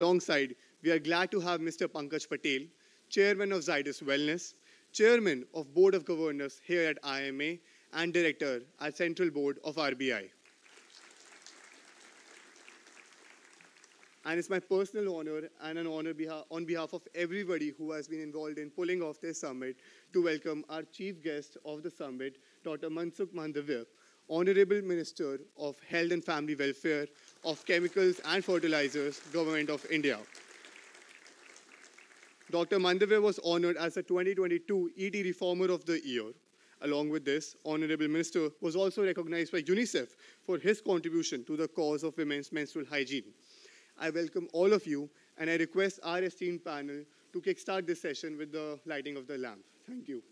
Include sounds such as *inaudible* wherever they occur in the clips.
Alongside, we are glad to have Mr. Pankaj Patel, Chairman of Zydus Wellness, Chairman of Board of Governors here at IMA, and Director at Central Board of RBI. And it's my personal honor and an honor on behalf of everybody who has been involved in pulling off this summit to welcome our chief guest of the summit, Dr. Mansukh Mandavya, Honorable Minister of Health and Family Welfare of Chemicals and Fertilizers, Government of India. Dr. Mandave was honored as the 2022 ED Reformer of the Year. Along with this, Honorable Minister was also recognized by UNICEF for his contribution to the cause of women's menstrual hygiene. I welcome all of you, and I request our esteemed panel to kickstart this session with the lighting of the lamp. Thank you.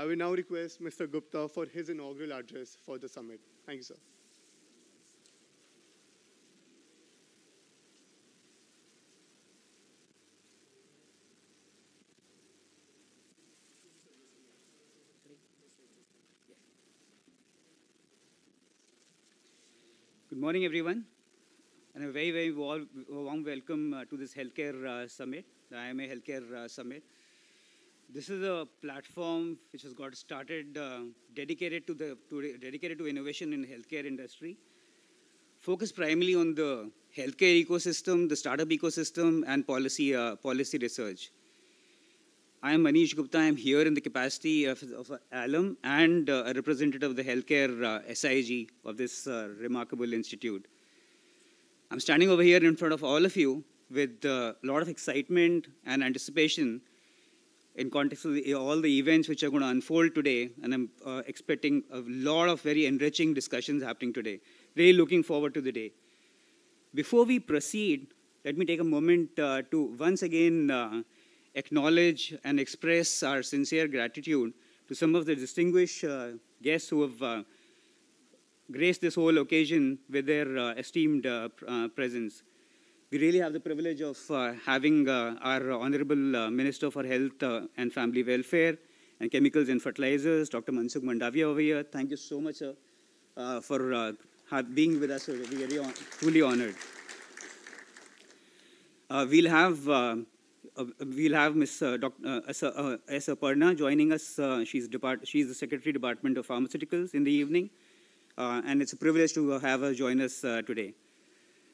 I will now request Mr. Gupta for his inaugural address for the summit. Thank you, sir. Good morning, everyone, and a very, very warm welcome uh, to this healthcare uh, summit, the IMA Healthcare uh, Summit. This is a platform which has got started uh, dedicated to the to, dedicated to innovation in healthcare industry. focused primarily on the healthcare ecosystem, the startup ecosystem, and policy uh, policy research. I am Manish Gupta. I am here in the capacity of, of alum and uh, a representative of the healthcare uh, SIG of this uh, remarkable institute. I'm standing over here in front of all of you with uh, a lot of excitement and anticipation in context of the, all the events which are going to unfold today, and I'm uh, expecting a lot of very enriching discussions happening today. Really looking forward to the day. Before we proceed, let me take a moment uh, to once again uh, acknowledge and express our sincere gratitude to some of the distinguished uh, guests who have uh, graced this whole occasion with their uh, esteemed presence. We really have the privilege of uh, having uh, our Honorable uh, Minister for Health uh, and Family Welfare and Chemicals and Fertilizers, Dr. Mansukh Mandavia over here. Thank you so much, uh, for uh, being with us. We're very on truly honored. we'll have we'll have Ms. Dr. S. Aparna joining us. she's, depart she's the Secretary Department of Pharmaceuticals in the evening. and it's a privilege to have her join us today.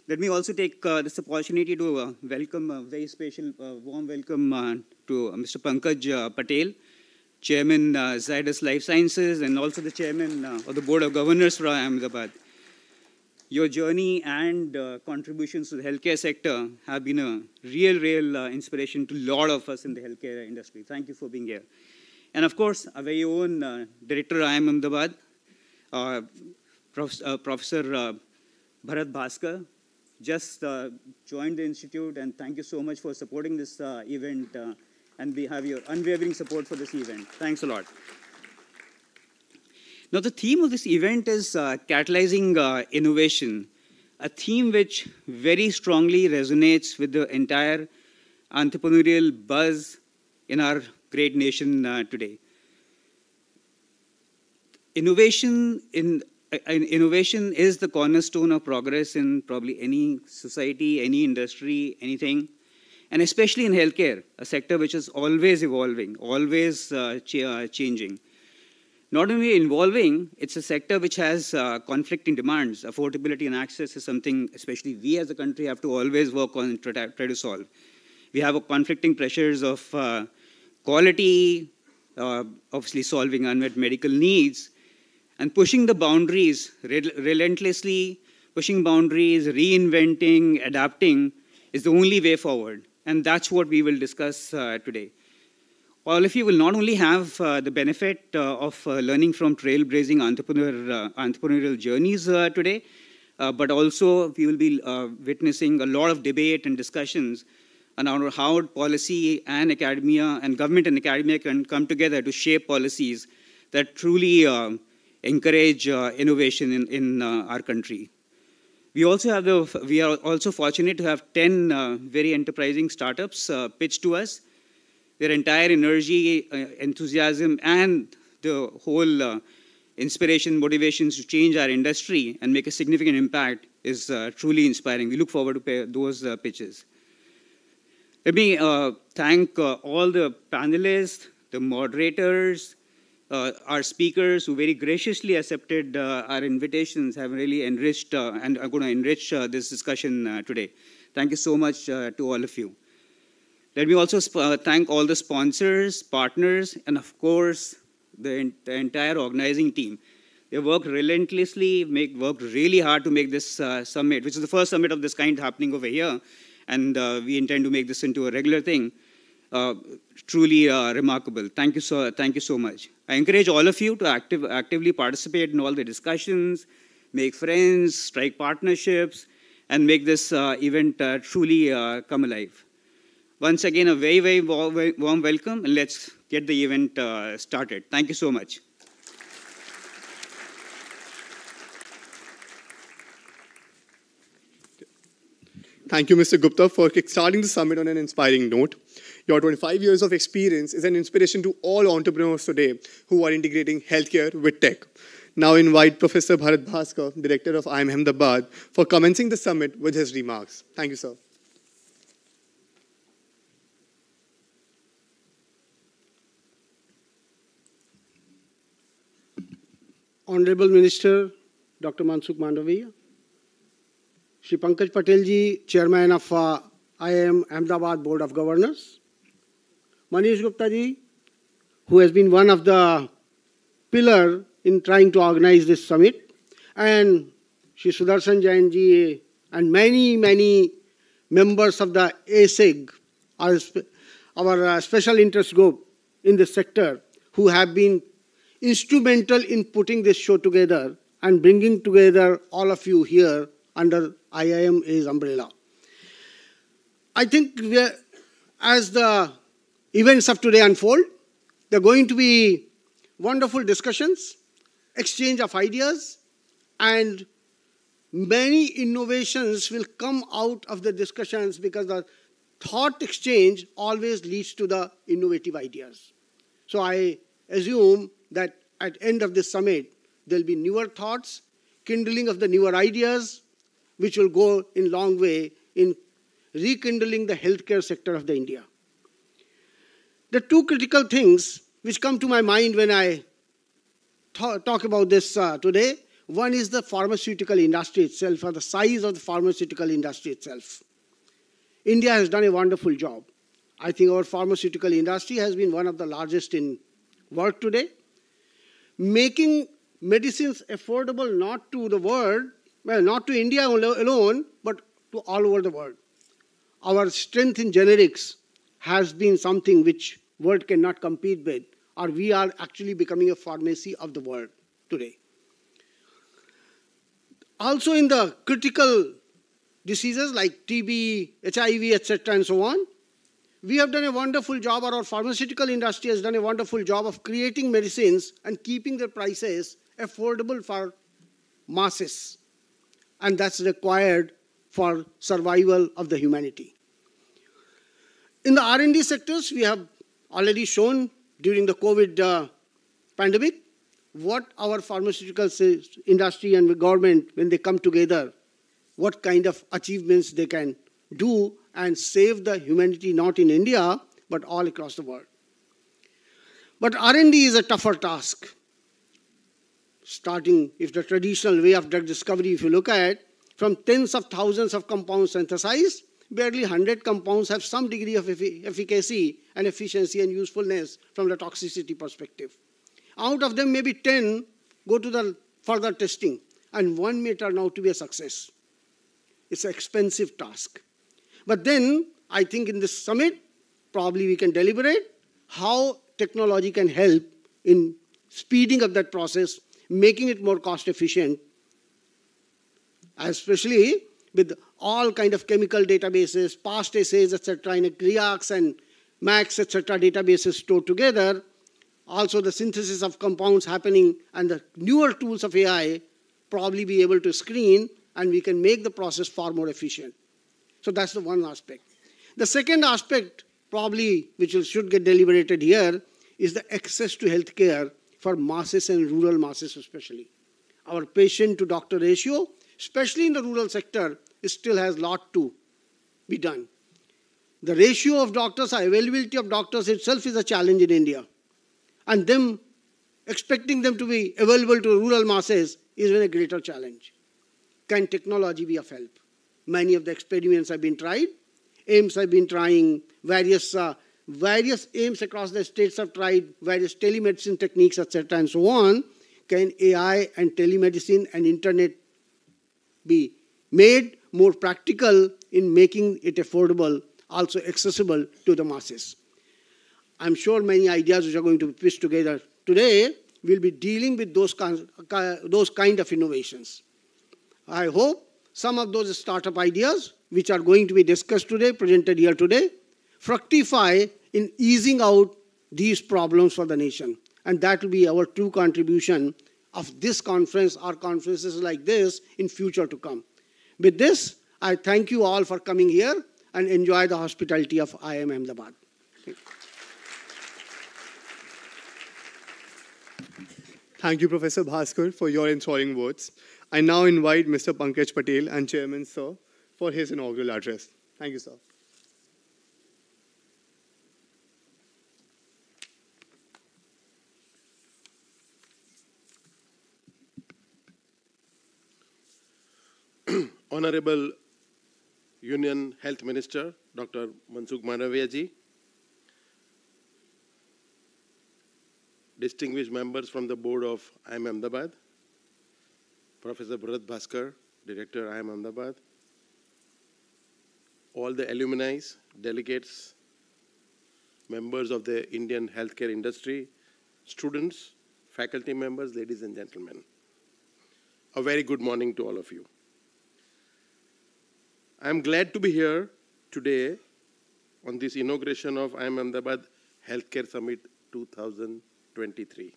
Let me also take uh, this opportunity to uh, welcome a very special uh, warm welcome uh, to uh, Mr. Pankaj uh, Patel, Chairman uh, Zydus Life Sciences and also the Chairman of the Board of Governors for Ahmedabad. Your journey and contributions to the healthcare sector have been a real, real inspiration to a lot of us in the healthcare industry. Thank you for being here. And of course, our very own Director IIM Ahmedabad, Prof Professor Bharat Bhaskar, just uh, joined the institute, and thank you so much for supporting this uh, event, uh, and we have your unwavering support for this event. Thanks a lot. Now, the theme of this event is catalyzing innovation, a theme which very strongly resonates with the entire entrepreneurial buzz in our great nation uh, today. Innovation in innovation is the cornerstone of progress in probably any society, any industry, anything, and especially in healthcare, a sector which is always evolving, always uh, ch uh, changing. Not only evolving, it's a sector which has uh, conflicting demands. Affordability and access is something, especially we as a country, have to always work on and try, try to solve. We have conflicting pressures of uh, quality, uh, obviously solving unmet medical needs, and pushing the boundaries relentlessly, pushing boundaries, reinventing, adapting is the only way forward. And that's what we will discuss uh, today. All of you will not only have uh, the benefit uh, of uh, learning from trailblazing entrepreneur, uh, entrepreneurial journeys uh, today, but also we will be witnessing a lot of debate and discussions around how policy and academia and government and academia can come together to shape policies that truly um, encourage uh, innovation in, in uh, our country. We also have the, we are also fortunate to have 10 uh, very enterprising startups uh, pitched to us. Their entire energy, uh, enthusiasm, and the whole uh, inspiration, motivations to change our industry and make a significant impact is truly inspiring. We look forward to those pitches. Let me thank all the panelists, the moderators, uh, our speakers who very graciously accepted uh, our invitations have really enriched uh, and are going to enrich uh, this discussion uh, today. Thank you so much uh, to all of you. Let me also thank all the sponsors, partners, and of course, the, the, entire organizing team. They worked relentlessly, make, worked really hard to make this summit, which is the first summit of this kind happening over here. And we intend to make this into a regular thing. Uh, truly uh, remarkable. Thank you, so, thank you so much. I encourage all of you to active, actively participate in all the discussions, make friends, strike partnerships, and make this uh, event uh, truly uh, come alive. Once again, a very, very warm welcome, and let's get the event started. Thank you so much. Thank you, Mr. Gupta, for starting the summit on an inspiring note. Your 25 years of experience is an inspiration to all entrepreneurs today who are integrating healthcare with tech. Now invite Professor Bharat Bhaskar, Director of IIM Ahmedabad, for commencing the summit with his remarks. Thank you, sir. Honorable Minister Dr. Mansukh Mandavi, Shri Pankaj Patel ji, Chairman of uh, IIM Ahmedabad Board of Governors, Manish Gupta ji, who has been one of the pillar in trying to organize this summit, and Shri Sudarshan Jain ji, and many, many members of the ASIG, our, our uh, special interest group in this sector, who have been instrumental in putting this show together and bringing together all of you here under IIMA's umbrella. I think as the events of today unfold. There are going to be wonderful discussions, exchange of ideas, and many innovations will come out of the discussions because the thought exchange always leads to the innovative ideas. So I assume that at end of this summit, there'll be newer thoughts, kindling of the newer ideas, which will go in long way in rekindling the healthcare sector of the India. The two critical things which come to my mind when I talk about this uh, today one is the pharmaceutical industry itself, or the size of the pharmaceutical industry itself. India has done a wonderful job. I think our pharmaceutical industry has been one of the largest in world today. Making medicines affordable not to the world, well, not to India alone, but to all over the world. Our strength in generics has been something which world cannot compete with, or we are actually becoming a pharmacy of the world today. Also in the critical diseases like TB, HIV, etc. and so on, we have done a wonderful job, or our pharmaceutical industry has done a wonderful job of creating medicines and keeping their prices affordable for masses. And that's required for survival of the humanity. In the R&D sectors, we have already shown during the COVID uh, pandemic what our pharmaceutical industry and government, when they come together, what kind of achievements they can do and save the humanity not in India, but all across the world. But R&D is a tougher task. Starting, if the traditional way of drug discovery, if you look at, from tens of thousands of compounds synthesized barely 100 compounds have some degree of efficacy and efficiency and usefulness from the toxicity perspective. Out of them, maybe 10 go to the further testing, and one may turn out to be a success. It's an expensive task. But then, I think in this summit, probably we can deliberate how technology can help in speeding up that process, making it more cost efficient, especially with all kind of chemical databases, past essays, etc., in Reax and Max, etc., databases stored together. Also, the synthesis of compounds happening and the newer tools of AI probably be able to screen and we can make the process far more efficient. So that's the one aspect. The second aspect, probably, which should get deliberated here, is the access to healthcare for masses and rural masses especially. Our patient to doctor ratio, especially in the rural sector, still has a lot to be done. The ratio of doctors, availability of doctors itself is a challenge in India. And them expecting them to be available to rural masses is even a greater challenge. Can technology be of help? Many of the experiments have been tried. AIMS have been trying various uh, various aims across the states have tried various telemedicine techniques, etc., and so on. Can AI and telemedicine and internet be made more practical in making it affordable, also accessible to the masses. I'm sure many ideas which are going to be pieced together today will be dealing with those, those kind of innovations. I hope some of those startup ideas which are going to be discussed today, presented here today, fructify in easing out these problems for the nation. And that will be our true contribution of this conference or conferences like this in future to come. With this, I thank you all for coming here and enjoy the hospitality of IIM Ahmedabad. Thank you, Professor Bhaskar, for your enthralling words. I now invite Mr. Pankaj Patel and Chairman Sir for his inaugural address. Thank you, sir. Honorable Union Health Minister, Dr. Mansukh Manaviaji, distinguished members from the board of IIM Ahmedabad, Professor Bharat Bhaskar, Director IIM Ahmedabad, all the alumni, delegates, members of the Indian healthcare industry, students, faculty members, ladies and gentlemen. A very good morning to all of you. I'm glad to be here today on this inauguration of IIM Ahmedabad Healthcare Summit 2023.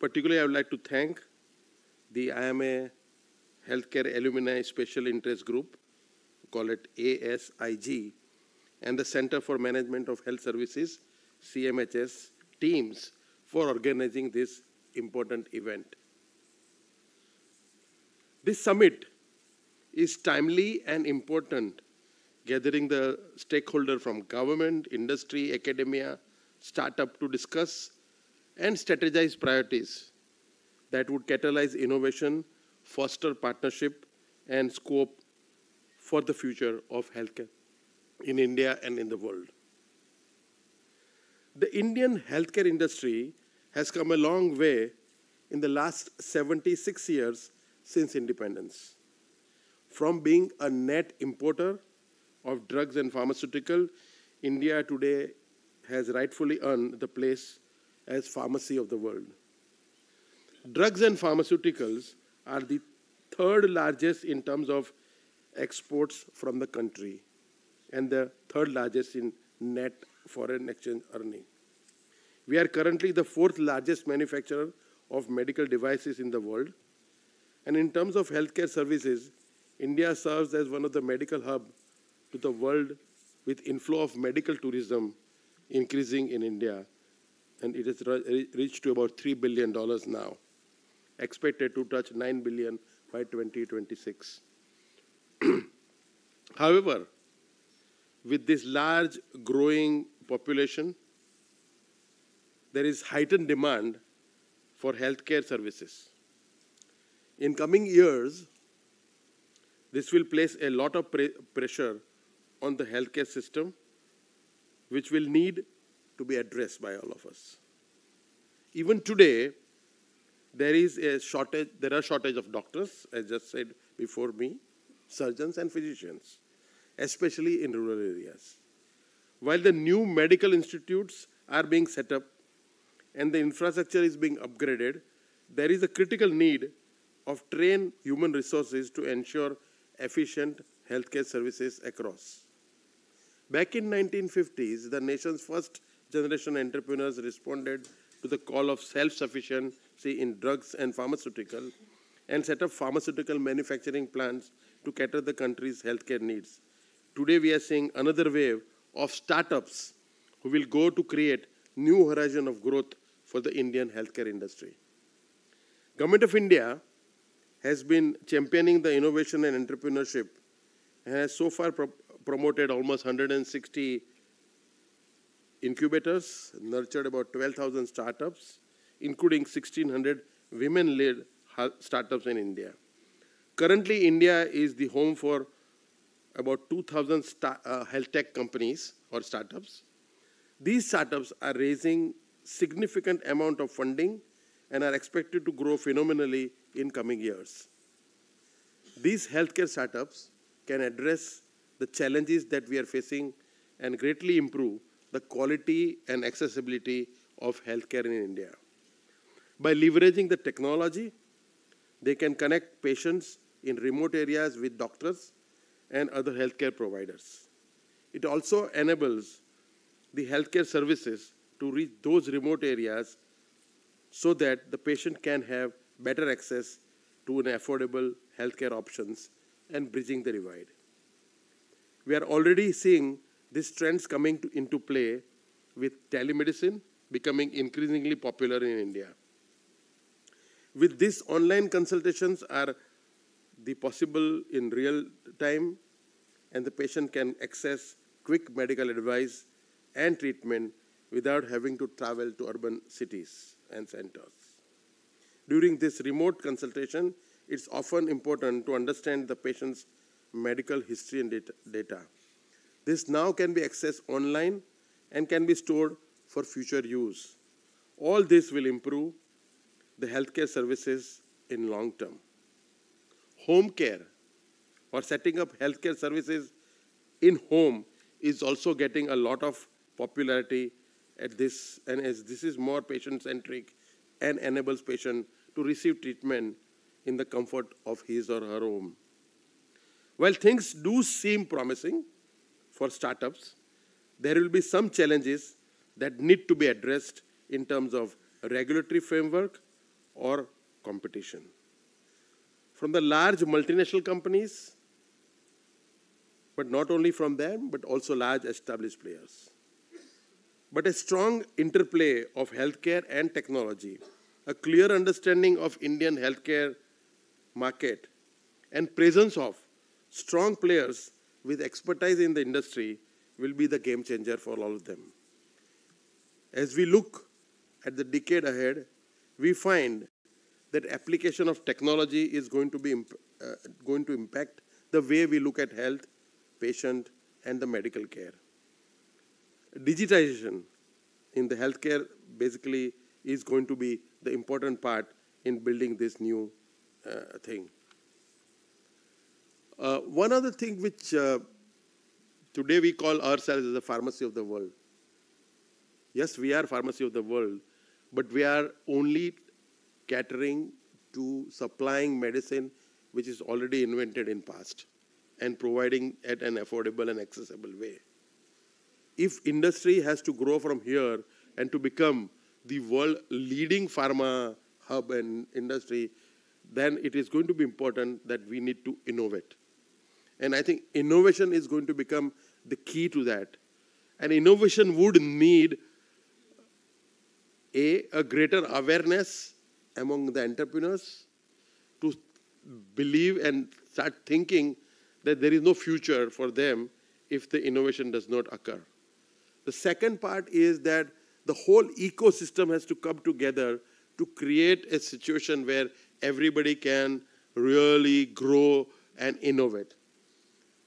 particularly, I would like to thank the IMA Healthcare Alumni Special Interest Group, call it ASIG, and the Center for Management of Health Services, CMHS, teams for organizing this important event. This summit is timely and important, gathering the stakeholder from government, industry, academia, startup to discuss and strategize priorities that would catalyze innovation, foster partnership and scope for the future of healthcare in India and in the world. The Indian healthcare industry has come a long way in the last 76 years since independence. From being a net importer of drugs and pharmaceutical, India today has rightfully earned the place as pharmacy of the world. Drugs and pharmaceuticals are the third largest in terms of exports from the country and the third largest in net foreign exchange earning. We are currently the fourth largest manufacturer of medical devices in the world. And in terms of healthcare services, India serves as one of the medical hub to the world with inflow of medical tourism increasing in India, and it has reached to about $3 billion now, expected to touch $9 billion by 2026. *clears throat* However, with this large growing population, there is heightened demand for healthcare services. In coming years, this will place a lot of pressure on the healthcare system, which will need to be addressed by all of us. Even today, there is a shortage, there are shortage of doctors, as just said before me, surgeons and physicians, especially in rural areas. While the new medical institutes are being set up and the infrastructure is being upgraded, there is a critical need of trained human resources to ensure efficient healthcare services across. Back in 1950s, the nation's first generation entrepreneurs responded to the call of self-sufficiency in drugs and pharmaceutical and set up pharmaceutical manufacturing plants to cater the country's healthcare needs. Today we are seeing another wave of startups who will go to create new horizon of growth for the Indian healthcare industry. Government of India has been championing the innovation and entrepreneurship and has so far pro promoted almost 160 incubators, nurtured about 12,000 startups, including 1,600 women-led startups in India. Currently, India is the home for about 2,000 uh, health tech companies or startups. These startups are raising significant amount of funding and are expected to grow phenomenally in coming years. These healthcare startups can address the challenges that we are facing and greatly improve the quality and accessibility of healthcare in India. By leveraging the technology, they can connect patients in remote areas with doctors and other healthcare providers. It also enables the healthcare services to reach those remote areas so that the patient can have better access to an affordable healthcare options and bridging the divide. We are already seeing these trends coming to, into play with telemedicine becoming increasingly popular in India. With this, online consultations are the possible in real time and the patient can access quick medical advice and treatment without having to travel to urban cities and centers. During this remote consultation, it's often important to understand the patient's medical history and data. This now can be accessed online and can be stored for future use. All this will improve the healthcare services in long term. Home care or setting up healthcare services in home is also getting a lot of popularity at this and as this is more patient centric and enables patient to receive treatment in the comfort of his or her home. While things do seem promising for startups, there will be some challenges that need to be addressed in terms of regulatory framework or competition. From the large multinational companies, but not only from them, but also large established players. But a strong interplay of healthcare and technology a clear understanding of Indian healthcare market and presence of strong players with expertise in the industry will be the game changer for all of them. As we look at the decade ahead, we find that application of technology is going to, be uh, going to impact the way we look at health, patient, and the medical care. Digitization in the healthcare basically is going to be the important part in building this new uh, thing. Uh, one other thing which uh, today we call ourselves as the pharmacy of the world. Yes, we are pharmacy of the world, but we are only catering to supplying medicine which is already invented in past and providing at an affordable and accessible way. If industry has to grow from here and to become the world leading pharma hub and industry, then it is going to be important that we need to innovate. And I think innovation is going to become the key to that. And innovation would need a, a greater awareness among the entrepreneurs to believe and start thinking that there is no future for them if the innovation does not occur. The second part is that the whole ecosystem has to come together to create a situation where everybody can really grow and innovate.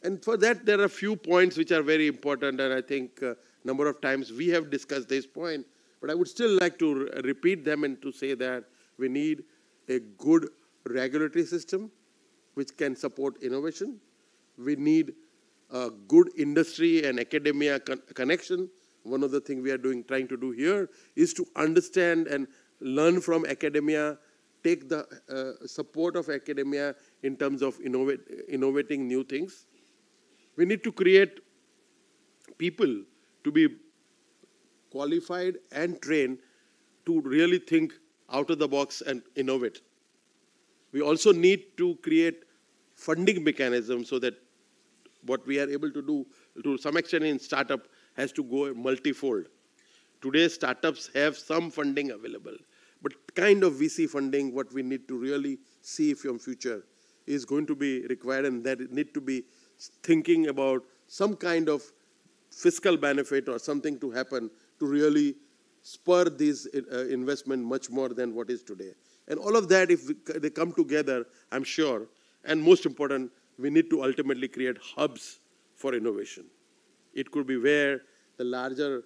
And for that, there are a few points which are very important, and I think a uh, number of times we have discussed this point, but I would still like to re repeat them and to say that we need a good regulatory system which can support innovation. We need a good industry and academia con connection one of the things we are doing, trying to do here is to understand and learn from academia, take the uh, support of academia in terms of innovate, innovating new things. We need to create people to be qualified and trained to really think out of the box and innovate. We also need to create funding mechanisms so that what we are able to do to some extent in startup has to go multifold. Today, startups have some funding available, but kind of VC funding, what we need to really see from future, is going to be required, and that it need to be thinking about some kind of fiscal benefit or something to happen to really spur this uh, uh investment much more than what is today. And all of that, if they come together, I'm sure, and most important, we need to ultimately create hubs for innovation. It could be where the larger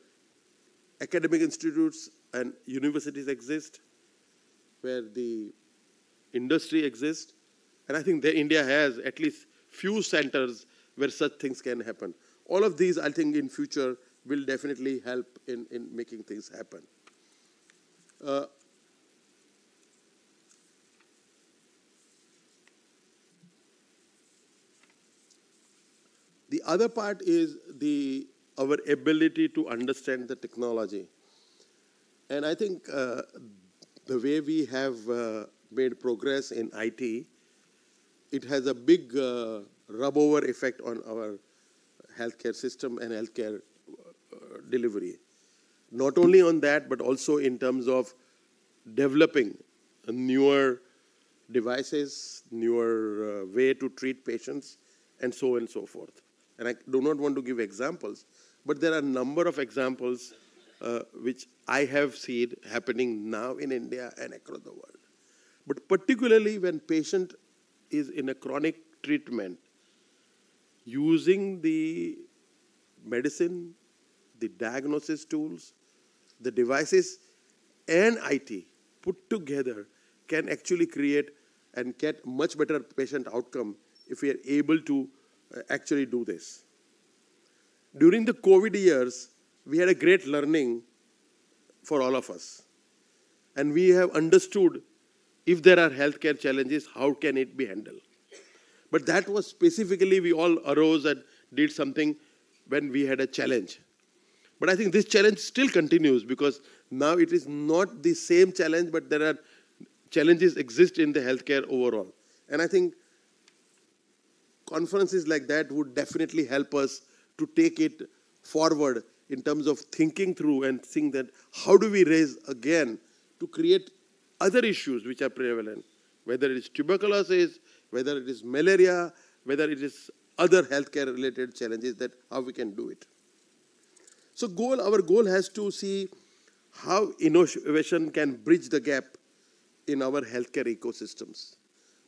academic institutes and universities exist, where the industry exists. And I think that India has at least few centers where such things can happen. All of these, I think, in future will definitely help in, in making things happen. Uh, the other part is the our ability to understand the technology. And I think uh, the way we have uh, made progress in IT, it has a big uh, rub over effect on our healthcare system and healthcare uh, delivery. Not only on that, but also in terms of developing newer devices, newer uh, way to treat patients, and so on and so forth. And I do not want to give examples, but there are a number of examples uh, which I have seen happening now in India and across the world. But particularly when patient is in a chronic treatment, using the medicine, the diagnosis tools, the devices, and IT put together can actually create and get much better patient outcome if we are able to uh, actually do this. During the COVID years, we had a great learning for all of us. And we have understood if there are healthcare challenges, how can it be handled? But that was specifically, we all arose and did something when we had a challenge. But I think this challenge still continues because now it is not the same challenge, but there are challenges exist in the healthcare overall. And I think conferences like that would definitely help us to take it forward in terms of thinking through and seeing that how do we raise again to create other issues which are prevalent, whether it is tuberculosis, whether it is malaria, whether it is other healthcare related challenges that how we can do it. So goal, our goal has to see how innovation can bridge the gap in our healthcare ecosystems.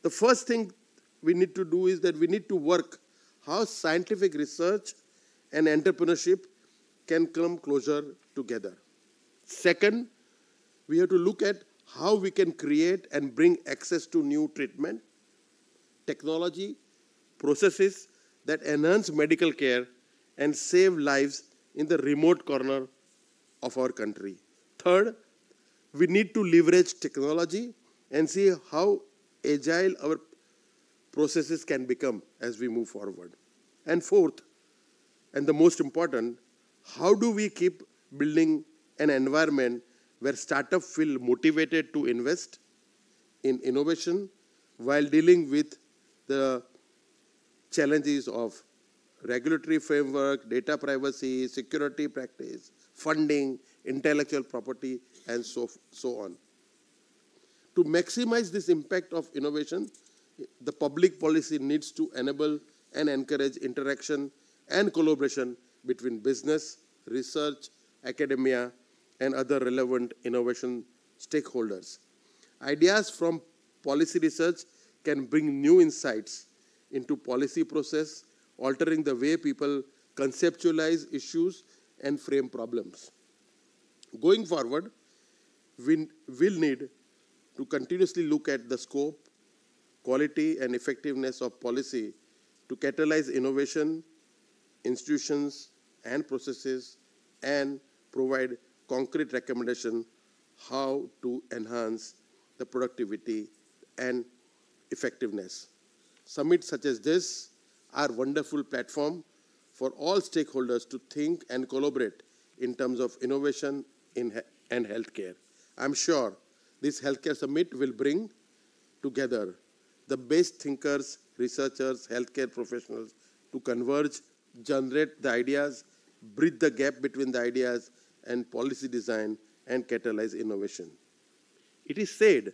The first thing we need to do is that we need to work how scientific research and entrepreneurship can come closer together. Second, we have to look at how we can create and bring access to new treatment, technology, processes that enhance medical care and save lives in the remote corner of our country. Third, we need to leverage technology and see how agile our processes can become as we move forward. And fourth, and the most important, how do we keep building an environment where startups feel motivated to invest in innovation while dealing with the challenges of regulatory framework, data privacy, security practice, funding, intellectual property, and so, so on. To maximize this impact of innovation, the public policy needs to enable and encourage interaction and collaboration between business, research, academia, and other relevant innovation stakeholders. Ideas from policy research can bring new insights into policy process, altering the way people conceptualize issues and frame problems. Going forward, we will need to continuously look at the scope, quality, and effectiveness of policy to catalyze innovation institutions and processes and provide concrete recommendation how to enhance the productivity and effectiveness. Summits such as this are wonderful platform for all stakeholders to think and collaborate in terms of innovation in he and healthcare. I'm sure this healthcare summit will bring together the best thinkers, researchers, healthcare professionals to converge generate the ideas, bridge the gap between the ideas and policy design, and catalyze innovation. It is said,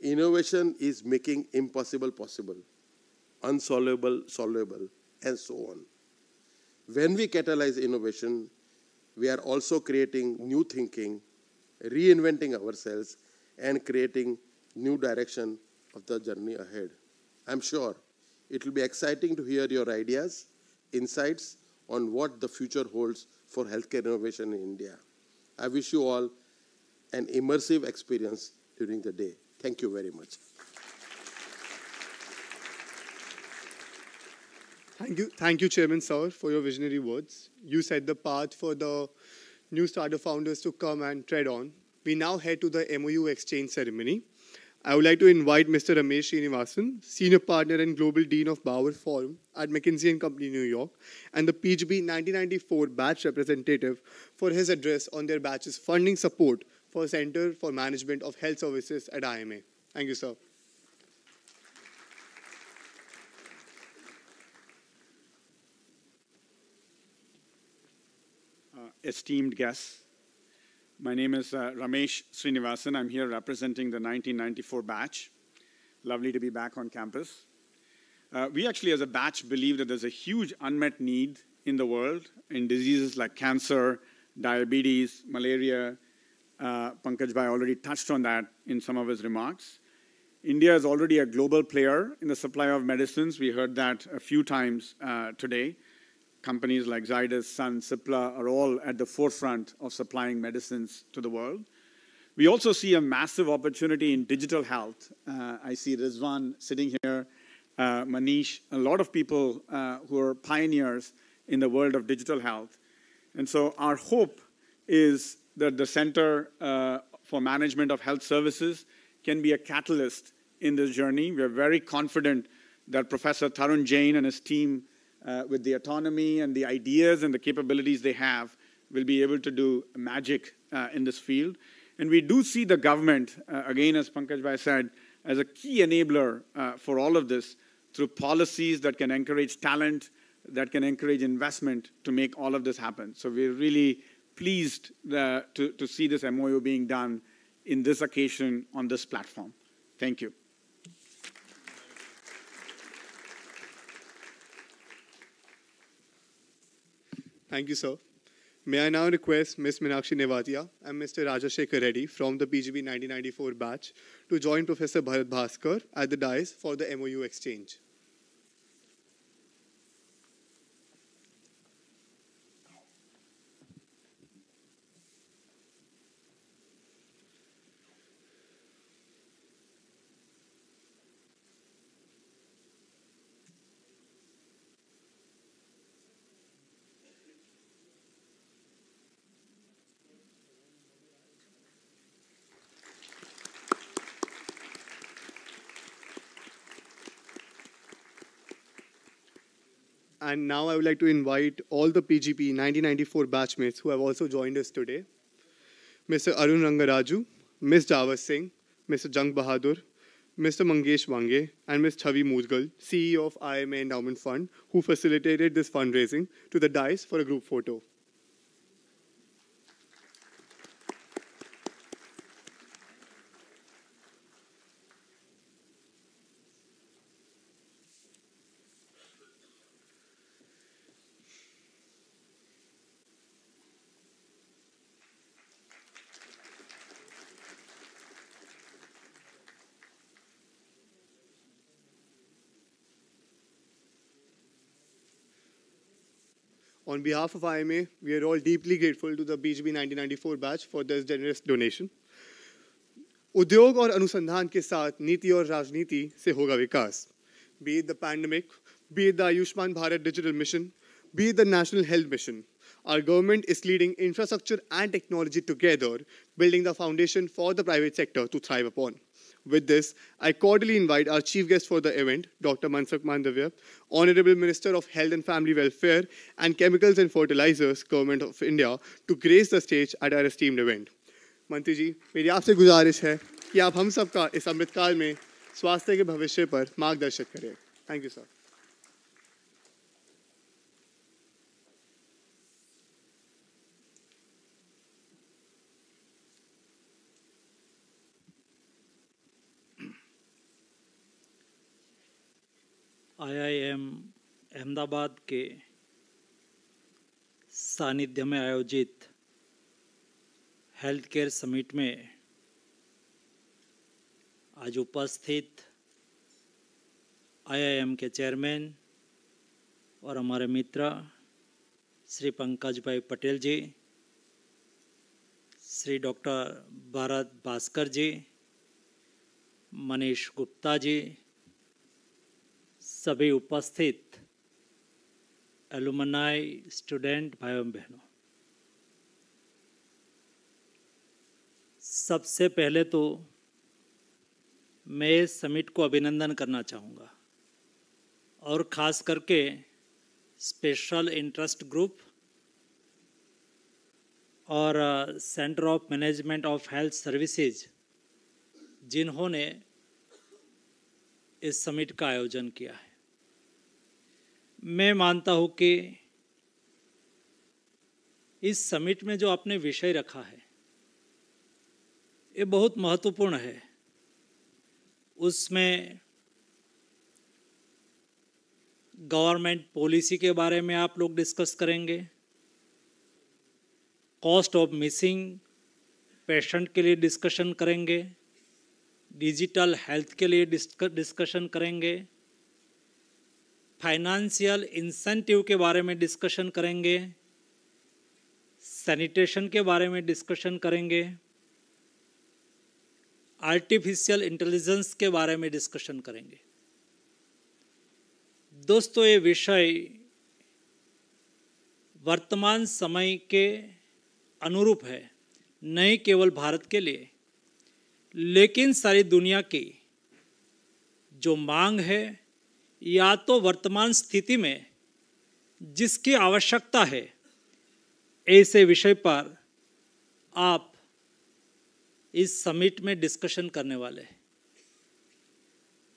innovation is making impossible possible, unsolvable solvable, and so on. When we catalyze innovation, we are also creating new thinking, reinventing ourselves, and creating new direction of the journey ahead. I'm sure it will be exciting to hear your ideas insights on what the future holds for healthcare innovation in India. I wish you all an immersive experience during the day. Thank you very much. Thank you, thank you Chairman Saur, for your visionary words. You set the path for the new startup founders to come and tread on. We now head to the MOU exchange ceremony. I would like to invite Mr. Ramesh Srinivasan, Senior Partner and Global Dean of Bauer Forum at McKinsey & Company New York, and the PHB 1994 batch representative for his address on their batch's funding support for Center for Management of Health Services at IMA. Thank you, sir. Uh, esteemed guests, my name is uh, Ramesh Srinivasan. I'm here representing the 1994 batch. Lovely to be back on campus. Uh, we actually, as a batch, believe that there's a huge unmet need in the world in diseases like cancer, diabetes, malaria. Uh, Pankaj Bhai already touched on that in some of his remarks. India is already a global player in the supply of medicines. We heard that a few times uh, today companies like Zydus, Sun, Cipla are all at the forefront of supplying medicines to the world. We also see a massive opportunity in digital health. Uh, I see Rizwan sitting here, uh, Manish, a lot of people uh, who are pioneers in the world of digital health. And so our hope is that the Center uh, for Management of Health Services can be a catalyst in this journey. We are very confident that Professor Tarun Jain and his team uh, with the autonomy and the ideas and the capabilities they have, will be able to do magic uh, in this field. And we do see the government, uh, again, as Pankaj Bhai said, as a key enabler uh, for all of this through policies that can encourage talent, that can encourage investment to make all of this happen. So we're really pleased uh, to, to see this MOU being done in this occasion on this platform. Thank you. Thank you, sir. May I now request Ms. Minakshi Nevatia and Mr. Rajasekhar Reddy from the PGB 1994 batch to join Professor Bharat Bhaskar at the dais for the MOU exchange. And now I would like to invite all the PGP 1994 batchmates who have also joined us today. Mr. Arun Rangaraju, Ms. Javas Singh, Mr. Jang Bahadur, Mr. Mangesh Wange, and Ms. Chavi Mudgal, CEO of IMA Endowment Fund, who facilitated this fundraising to the DICE for a group photo. On behalf of IMA, we are all deeply grateful to the BHB 1994 batch for this generous donation. उद्योग और अनुसंधान के साथ नीति और राजनीति से होगा विकास Be the pandemic be the Ayushman Bharat digital mission be the National Health Mission. Our government is leading infrastructure and technology together, building the foundation for the private sector to thrive upon. With this, I cordially invite our chief guest for the event, Dr. Mansuk Mandavya, Honorable Minister of Health and Family Welfare and Chemicals and Fertilizers, Government of India, to grace the stage at our esteemed event. मंत्री मेरी आपसे गुजारिश है कि आप हम सबका इस अमृतकाल में स्वास्थ्य के भविष्य पर मार्गदर्शक करें आईआईएम अहमदाबाद के सानिध्य में आयोजित हेल्थ केयर समिट में आज उपस्थित आईआईएम के चेयरमैन और हमारे मित्र श्री पंकज भाई पटेल जी श्री डॉक्टर भारत भास्कर जी मनीष गुप्ता जी सभी उपस्थित एलुमनाई स्टूडेंट भाइयों बहनों सबसे पहले तो मैं समिट को अभिनंदन करना चाहूँगा और ख़ास करके स्पेशल इंटरेस्ट ग्रुप और centre of management of health services जिन्होंने इस समिट का आयोजन किया है मैं मानता हूँ कि इस समिट में जो आपने विषय रखा है ये बहुत महत्वपूर्ण है उसमें गवर्नमेंट पॉलिसी के बारे में आप लोग डिस्कस करेंगे कॉस्ट ऑफ मिसिंग पेशेंट के लिए डिस्कशन करेंगे डिजिटल हेल्थ के लिए डिस्कशन करेंगे फाइनेंशियल इंसेंटिव के बारे में डिस्कशन करेंगे सैनिटेशन के बारे में डिस्कशन करेंगे आर्टिफिशियल इंटेलिजेंस के बारे में डिस्कशन करेंगे दोस्तों ये विषय वर्तमान समय के अनुरूप है नहीं केवल भारत के लिए लेकिन सारी दुनिया की जो मांग है या तो वर्तमान स्थिति में जिसकी आवश्यकता है ऐसे विषय पर आप इस समिट में डिस्कशन करने वाले हैं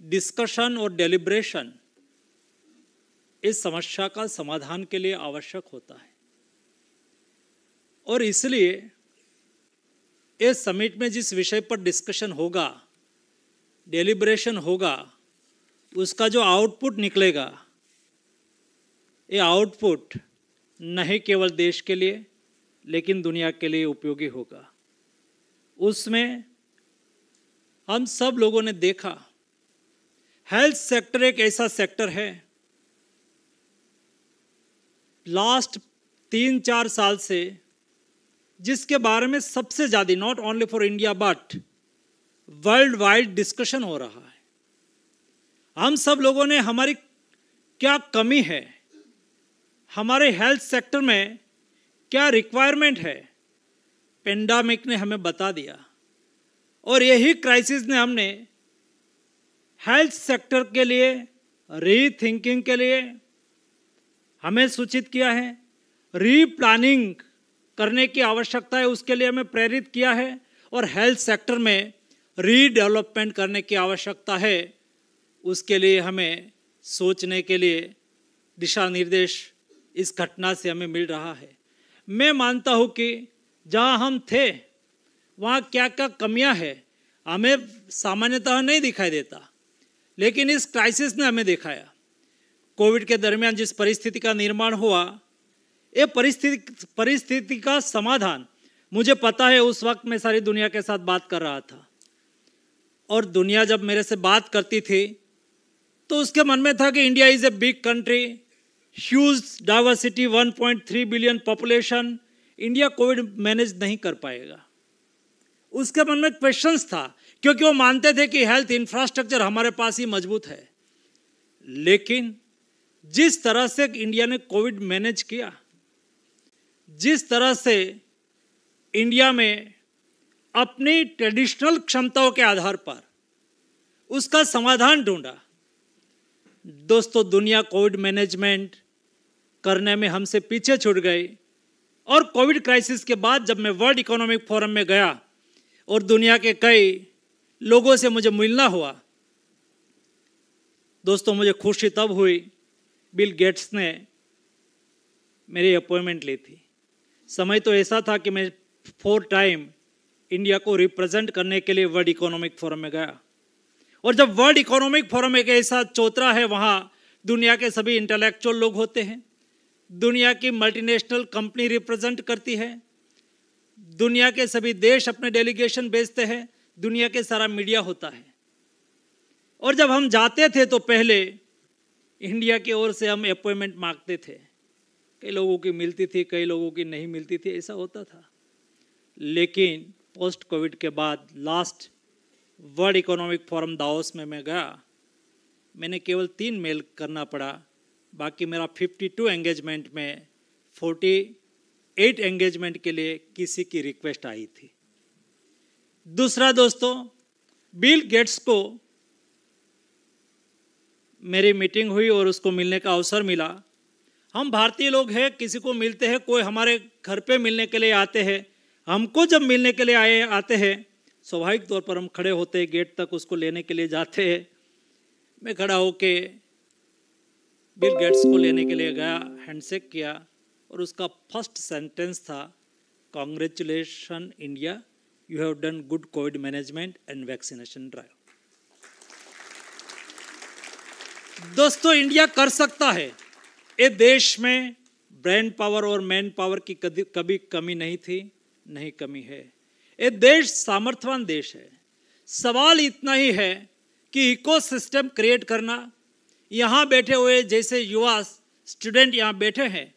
डिस्कशन और डेलिब्रेशन इस समस्या का समाधान के लिए आवश्यक होता है और इसलिए इस समिट में जिस विषय पर डिस्कशन होगा डेलिब्रेशन होगा उसका जो आउटपुट निकलेगा ये आउटपुट नहीं केवल देश के लिए लेकिन दुनिया के लिए उपयोगी होगा उसमें हम सब लोगों ने देखा हेल्थ सेक्टर एक ऐसा सेक्टर है लास्ट तीन चार साल से जिसके बारे में सबसे ज़्यादा not only for India but worldwide discussion हो रहा है हम सब लोगों ने हमारी क्या कमी है हमारे हेल्थ सेक्टर में क्या रिक्वायरमेंट है पेंडामिक ने हमें बता दिया और यही क्राइसिस ने हमने हेल्थ सेक्टर के लिए रीथिंकिंग के लिए हमें सूचित किया है रीप्लानिंग करने की आवश्यकता है उसके लिए हमें प्रेरित किया है और हेल्थ सेक्टर में रीडेवलपमेंट करने की आवश्यकता है उसके लिए हमें सोचने के लिए दिशा निर्देश इस घटना से हमें मिल रहा है मैं मानता हूँ कि जहाँ हम थे वहाँ क्या क्या कमियाँ है हमें सामान्यतः नहीं दिखाई देता लेकिन इस क्राइसिस ने हमें दिखाया कोविड के दरमियान जिस परिस्थिति का निर्माण हुआ ये परिस्थिति परिस्थिति का समाधान मुझे पता है उस वक्त मैं सारी दुनिया के साथ बात कर रहा था और दुनिया जब मेरे से बात करती थी तो उसके मन में था कि India is a big country huge diversity 1.3 billion population India covid manage नहीं कर पाएगा उसके मन में क्वेश्चंस था क्योंकि वो मानते थे कि हेल्थ इंफ्रास्ट्रक्चर हमारे पास ही मजबूत है लेकिन जिस तरह से इंडिया ने कोविड मैनेज किया जिस तरह से इंडिया में अपनी ट्रेडिशनल क्षमताओं के आधार पर उसका समाधान ढूंढा दोस्तों दुनिया कोविड मैनेजमेंट करने में हमसे पीछे छूट गई और कोविड क्राइसिस के बाद जब मैं वर्ल्ड इकोनॉमिक फोरम में गया और दुनिया के कई लोगों से मुझे मिलना हुआ दोस्तों मुझे खुशी तब हुई बिल गेट्स ने मेरी अपॉइंटमेंट ली थी समय तो ऐसा था कि मैं फोर टाइम इंडिया को रिप्रेजेंट करने के लिए वर्ल्ड इकोनॉमिक फोरम में गया और जब वर्ल्ड इकोनॉमिक फोरम एक ऐसा चौतरा है वहाँ दुनिया के सभी इंटेलेक्चुअल लोग होते हैं दुनिया की मल्टीनेशनल कंपनी रिप्रेजेंट करती है दुनिया के सभी देश अपने डेलीगेशन भेजते हैं दुनिया के सारा मीडिया होता है और जब हम जाते थे तो पहले इंडिया की ओर से हम अपॉइंटमेंट मांगते थे कई लोगों की मिलती थी कई लोगों की नहीं मिलती थी ऐसा होता था लेकिन पोस्ट कोविड के बाद last world economic forum Davos में मैं गया मैंने केवल तीन मेल करना पड़ा बाकी मेरा 52 एंगेजमेंट में 48 एंगेजमेंट के लिए किसी की रिक्वेस्ट आई थी दूसरा दोस्तों बिल गेट्स को मेरी मीटिंग हुई और उसको मिलने का अवसर मिला हम भारतीय लोग हैं किसी को मिलते हैं कोई हमारे घर पे मिलने के लिए आते हैं हमको जब मिलने के लिए आए आते हैं स्वाभाविक तौर पर हम खड़े होते गेट तक उसको लेने के लिए जाते मैं खड़ा होके बिल गेट्स को लेने के लिए गया हैंडशेक किया और उसका फर्स्ट सेंटेंस था congratulation India you have done good covid management and vaccination drive दोस्तों इंडिया कर सकता है ये देश में ब्रेन पावर और मैन पावर की कभी कमी नहीं थी नहीं कमी है ये देश सामर्थ्यवान देश है सवाल इतना ही है कि इकोसिस्टम क्रिएट करना यहाँ बैठे हुए जैसे युवा स्टूडेंट यहाँ बैठे हैं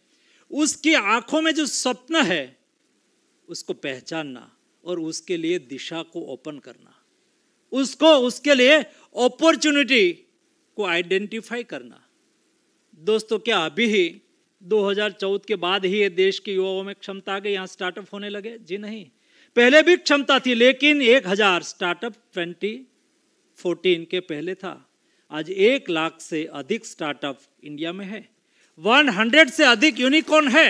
उसकी आंखों में जो स्वप्न है उसको पहचानना और उसके लिए दिशा को ओपन करना उसको उसके लिए अपॉर्चुनिटी को आइडेंटिफाई करना दोस्तों क्या अभी ही 2014 के बाद ही ये देश के युवाओं में क्षमता आ गई यहाँ स्टार्टअप होने लगे जी नहीं पहले भी क्षमता थी लेकिन एक हजार स्टार्टअप 2014 के पहले था आज एक लाख से अधिक स्टार्टअप इंडिया में है 100 से अधिक यूनिकॉर्न है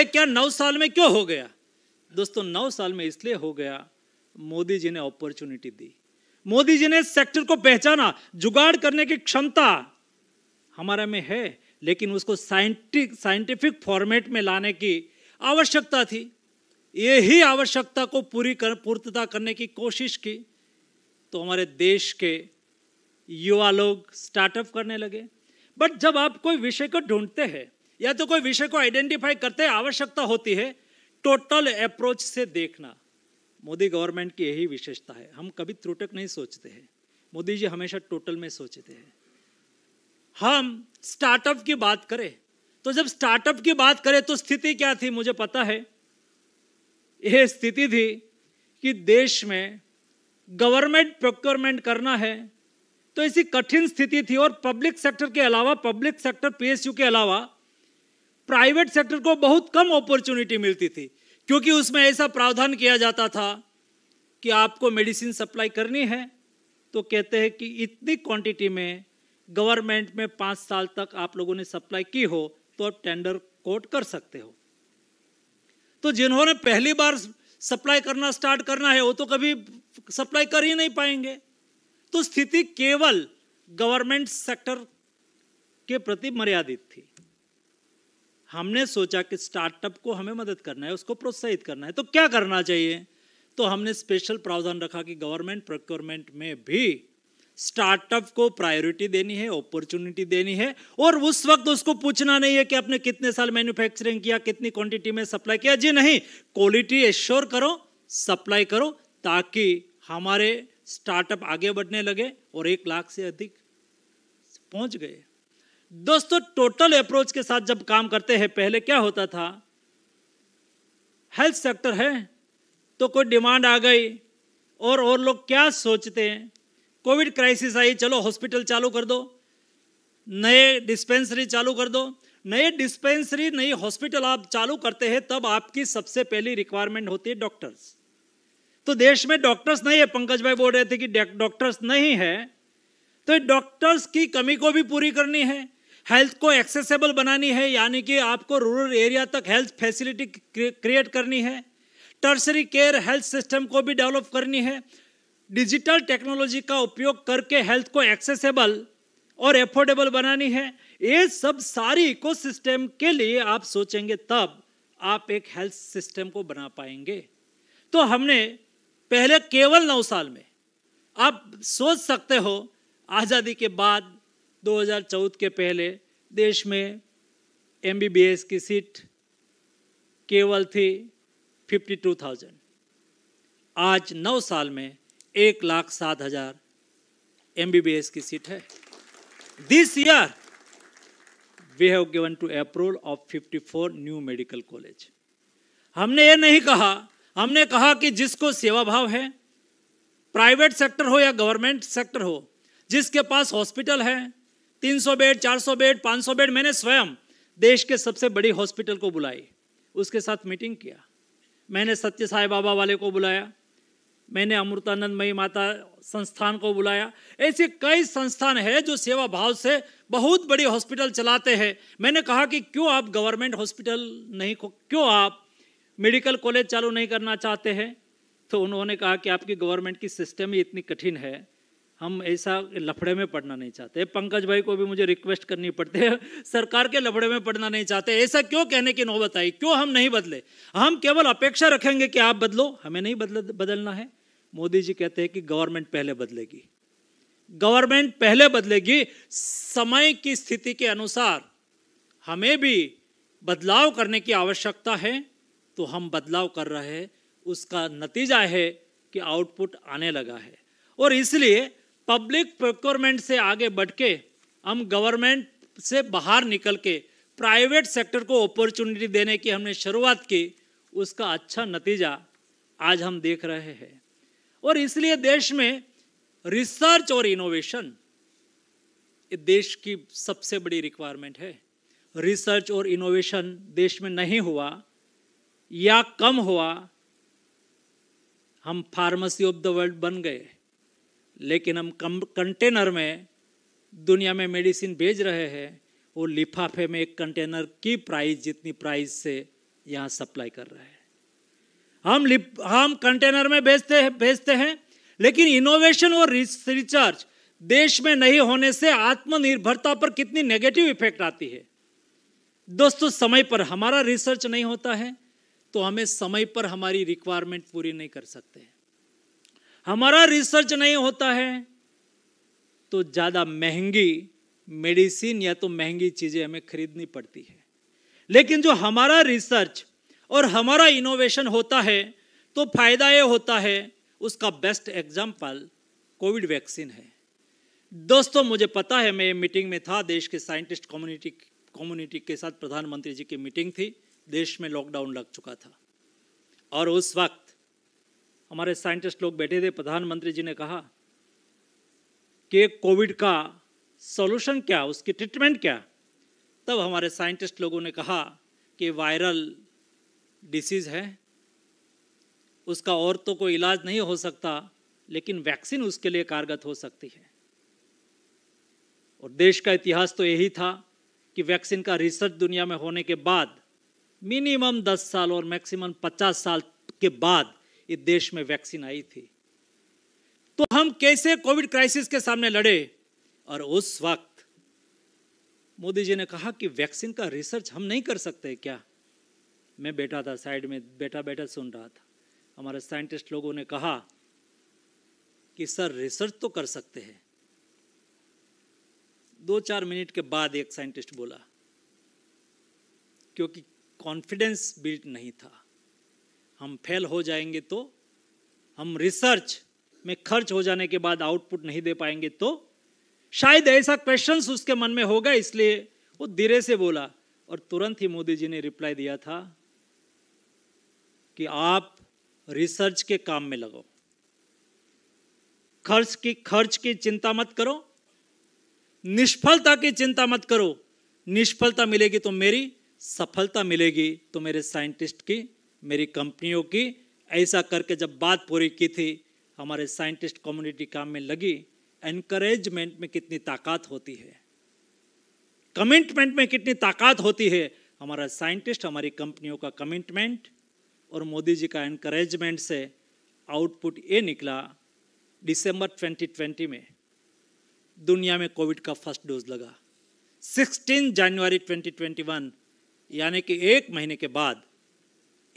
एक क्या नौ साल में क्यों हो गया दोस्तों नौ साल में इसलिए हो गया मोदी जी ने अपॉर्चुनिटी दी मोदी जी ने सेक्टर को पहचाना जुगाड़ करने की क्षमता हमारा में है लेकिन उसको साइंटिफिक साइंटिफिक फॉर्मेट में लाने की आवश्यकता थी ये ही आवश्यकता को पूरी कर पूर्तता करने की कोशिश की तो हमारे देश के युवा लोग स्टार्टअप करने लगे बट जब आप कोई विषय को ढूंढते हैं या तो कोई विषय को आइडेंटिफाई करते आवश्यकता होती है टोटल अप्रोच से देखना मोदी गवर्नमेंट की यही विशेषता है हम कभी त्रुटक नहीं सोचते हैं मोदी जी हमेशा टोटल में सोचते हैं हम स्टार्टअप की बात करें तो जब स्टार्टअप की बात करें तो स्थिति क्या थी मुझे पता है यह स्थिति थी कि देश में गवर्नमेंट प्रोक्योरमेंट करना है तो ऐसी कठिन स्थिति थी और पब्लिक सेक्टर के अलावा पब्लिक सेक्टर पीएसयू के अलावा प्राइवेट सेक्टर को बहुत कम अपॉर्चुनिटी मिलती थी क्योंकि उसमें ऐसा प्रावधान किया जाता था कि आपको मेडिसिन सप्लाई करनी है तो कहते हैं कि इतनी क्वांटिटी में गवर्नमेंट में पाँच साल तक आप लोगों ने सप्लाई की हो तो आप टेंडर कोट कर सकते हो तो जिन्होंने पहली बार सप्लाई करना स्टार्ट करना है वो तो कभी सप्लाई कर ही नहीं पाएंगे तो स्थिति केवल गवर्नमेंट सेक्टर के प्रति मर्यादित थी हमने सोचा कि स्टार्टअप को हमें मदद करना है उसको प्रोत्साहित करना है तो क्या करना चाहिए तो हमने स्पेशल प्रावधान रखा कि गवर्नमेंट प्रोक्योरमेंट में भी स्टार्टअप को प्रायोरिटी देनी है अपॉर्चुनिटी देनी है और उस वक्त उसको पूछना नहीं है कि आपने कितने साल मैन्युफैक्चरिंग किया कितनी क्वांटिटी में सप्लाई किया जी नहीं क्वालिटी एश्योर करो सप्लाई करो ताकि हमारे स्टार्टअप आगे बढ़ने लगे और एक लाख से अधिक पहुंच गए दोस्तों टोटल अप्रोच के साथ जब काम करते हैं पहले क्या होता था हेल्थ सेक्टर है तो कोई डिमांड आ गई और और लोग क्या सोचते हैं कोविड क्राइसिस आई चलो हॉस्पिटल चालू कर दो नए डिस्पेंसरी चालू कर दो नए डिस्पेंसरी नई हॉस्पिटल आप चालू करते हैं तब आपकी सबसे पहली रिक्वायरमेंट होती है डॉक्टर्स तो देश में डॉक्टर्स नहीं है पंकज भाई बोल रहे थे कि डॉक्टर्स नहीं है तो डॉक्टर्स की कमी को भी पूरी करनी है हेल्थ को एक्सेसिबल बनानी है यानी कि आपको रूरल एरिया तक हेल्थ फैसिलिटी क्रिएट करनी है टर्सरी केयर हेल्थ सिस्टम को भी डेवलप करनी है डिजिटल टेक्नोलॉजी का उपयोग करके हेल्थ को एक्सेसेबल और एफोर्डेबल बनानी है ये सब सारी इकोसिस्टम के लिए आप सोचेंगे तब आप एक हेल्थ सिस्टम को बना पाएंगे तो हमने पहले केवल नौ साल में आप सोच सकते हो आज़ादी के बाद 2014 के पहले देश में एम की सीट केवल थी 52,000 आज नौ साल में एक लाख सात हजार एम की सीट है this year we have given to approval of 54 new medical college हमने ये नहीं कहा हमने कहा कि जिसको सेवा भाव है प्राइवेट सेक्टर हो या गवर्नमेंट सेक्टर हो जिसके पास हॉस्पिटल है 300 बेड 400 बेड 500 बेड मैंने स्वयं देश के सबसे बड़ी हॉस्पिटल को बुलाई उसके साथ मीटिंग किया मैंने सत्य साई बाबा वाले को बुलाया मैंने अमृतानंदमयी माता संस्थान को बुलाया ऐसे कई संस्थान है जो सेवा भाव से बहुत बड़ी हॉस्पिटल चलाते हैं मैंने कहा कि क्यों आप गवर्नमेंट हॉस्पिटल नहीं क्यों आप मेडिकल कॉलेज चालू नहीं करना चाहते हैं तो उन्होंने कहा कि आपकी गवर्नमेंट की सिस्टम ही इतनी कठिन है हम ऐसा लफड़े में पढ़ना नहीं चाहते पंकज भाई को भी मुझे रिक्वेस्ट करनी पड़ती है सरकार के लफड़े में पढ़ना नहीं चाहते ऐसा क्यों कहने की नौबत आई क्यों हम नहीं बदले हम केवल अपेक्षा रखेंगे कि आप बदलो हमें नहीं बदल बदलना है मोदी जी कहते हैं कि गवर्नमेंट पहले बदलेगी गवर्नमेंट पहले बदलेगी समय की स्थिति के अनुसार हमें भी बदलाव करने की आवश्यकता है तो हम बदलाव कर रहे हैं उसका नतीजा है कि आउटपुट आने लगा है और इसलिए पब्लिक प्रोक्योरमेंट से आगे बढ़ के हम गवर्नमेंट से बाहर निकल के प्राइवेट सेक्टर को अपॉर्चुनिटी देने की हमने शुरुआत की उसका अच्छा नतीजा आज हम देख रहे हैं और इसलिए देश में रिसर्च और इनोवेशन ये देश की सबसे बड़ी रिक्वायरमेंट है रिसर्च और इनोवेशन देश में नहीं हुआ या कम हुआ हम फार्मेसी ऑफ द वर्ल्ड बन गए लेकिन हम कम कंटेनर में दुनिया में मेडिसिन भेज रहे हैं वो लिफाफे में एक कंटेनर की प्राइस जितनी प्राइस से यहाँ सप्लाई कर रहे हैं हम लिप हम कंटेनर में बेचते हैं बेचते हैं लेकिन इनोवेशन और रिसर्च देश में नहीं होने से आत्मनिर्भरता पर कितनी नेगेटिव इफेक्ट आती है दोस्तों समय पर हमारा रिसर्च नहीं होता है तो हमें समय पर हमारी रिक्वायरमेंट पूरी नहीं कर सकते हमारा रिसर्च नहीं होता है तो ज़्यादा महंगी मेडिसिन या तो महंगी चीज़ें हमें खरीदनी पड़ती है लेकिन जो हमारा रिसर्च और हमारा इनोवेशन होता है तो फायदा ये होता है उसका बेस्ट एग्जाम्पल कोविड वैक्सीन है दोस्तों मुझे पता है मैं मीटिंग में था देश के साइंटिस्ट कम्युनिटी कम्युनिटी के साथ प्रधानमंत्री जी की मीटिंग थी देश में लॉकडाउन लग चुका था और उस वक्त हमारे साइंटिस्ट लोग बैठे थे प्रधानमंत्री जी ने कहा कि कोविड का सॉल्यूशन क्या उसकी ट्रीटमेंट क्या तब हमारे साइंटिस्ट लोगों ने कहा कि वायरल डिसीज़ है उसका और तो कोई इलाज नहीं हो सकता लेकिन वैक्सीन उसके लिए कारगत हो सकती है और देश का इतिहास तो यही था कि वैक्सीन का रिसर्च दुनिया में होने के बाद मिनिमम 10 साल और मैक्सिमम 50 साल के बाद इस देश में वैक्सीन आई थी तो हम कैसे कोविड क्राइसिस के सामने लड़े और उस वक्त मोदी जी ने कहा कि वैक्सीन का रिसर्च हम नहीं कर सकते क्या मैं बैठा था साइड में बैठा बैठा सुन रहा था हमारे साइंटिस्ट लोगों ने कहा कि सर रिसर्च तो कर सकते हैं दो चार मिनट के बाद एक साइंटिस्ट बोला क्योंकि कॉन्फिडेंस बिल्ट नहीं था हम फेल हो जाएंगे तो हम रिसर्च में खर्च हो जाने के बाद आउटपुट नहीं दे पाएंगे तो शायद ऐसा क्वेश्चन उसके मन में होगा इसलिए वो धीरे से बोला और तुरंत ही मोदी जी ने रिप्लाई दिया था कि आप रिसर्च के काम में लगो खर्च की खर्च की चिंता मत करो निष्फलता की चिंता मत करो निष्फलता मिलेगी तो मेरी सफलता मिलेगी तो मेरे साइंटिस्ट की मेरी कंपनियों की ऐसा करके जब बात पूरी की थी हमारे साइंटिस्ट कम्युनिटी काम में लगी एनकरेजमेंट में कितनी ताकत होती है कमिटमेंट में कितनी ताकत होती है हमारा साइंटिस्ट हमारी कंपनियों का कमिटमेंट और मोदी जी का इनक्रेजमेंट से आउटपुट ये निकला दिसंबर 2020 में दुनिया में कोविड का फर्स्ट डोज लगा 16 जनवरी 2021 यानी कि एक महीने के बाद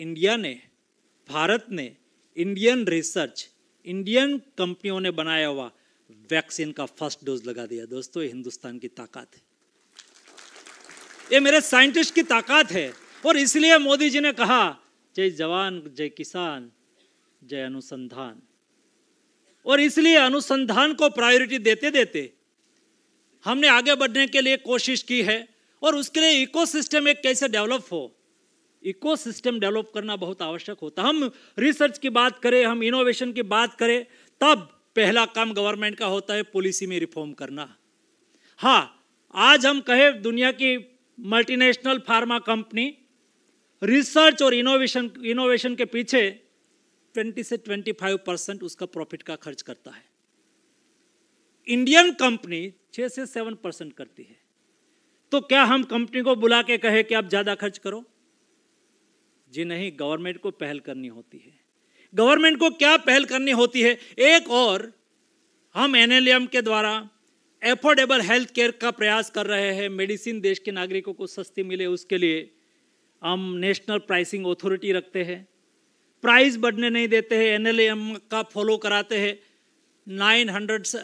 इंडिया ने भारत ने इंडियन रिसर्च इंडियन कंपनियों ने बनाया हुआ वैक्सीन का फर्स्ट डोज लगा दिया दोस्तों हिंदुस्तान की ताकत है ये मेरे साइंटिस्ट की ताकत है और इसलिए मोदी जी ने कहा जय जवान जय किसान जय अनुसंधान और इसलिए अनुसंधान को प्रायोरिटी देते देते हमने आगे बढ़ने के लिए कोशिश की है और उसके लिए इकोसिस्टम एक कैसे डेवलप हो इकोसिस्टम डेवलप करना बहुत आवश्यक होता हम रिसर्च की बात करें हम इनोवेशन की बात करें तब पहला काम गवर्नमेंट का होता है पॉलिसी में रिफॉर्म करना हाँ आज हम कहे दुनिया की मल्टीनेशनल फार्मा कंपनी रिसर्च और इनोवेशन इनोवेशन के पीछे 20 से 25 परसेंट उसका प्रॉफिट का खर्च करता है इंडियन कंपनी 6 से 7 परसेंट करती है तो क्या हम कंपनी को बुला के कहे कि आप ज़्यादा खर्च करो जी नहीं गवर्नमेंट को पहल करनी होती है गवर्नमेंट को क्या पहल करनी होती है एक और हम एनएलएम के द्वारा एफोर्डेबल हेल्थ केयर का प्रयास कर रहे हैं मेडिसिन देश के नागरिकों को सस्ती मिले उसके लिए हम नेशनल प्राइसिंग अथॉरिटी रखते हैं प्राइस बढ़ने नहीं देते हैं एन का फॉलो कराते हैं नाइन हंड्रेड से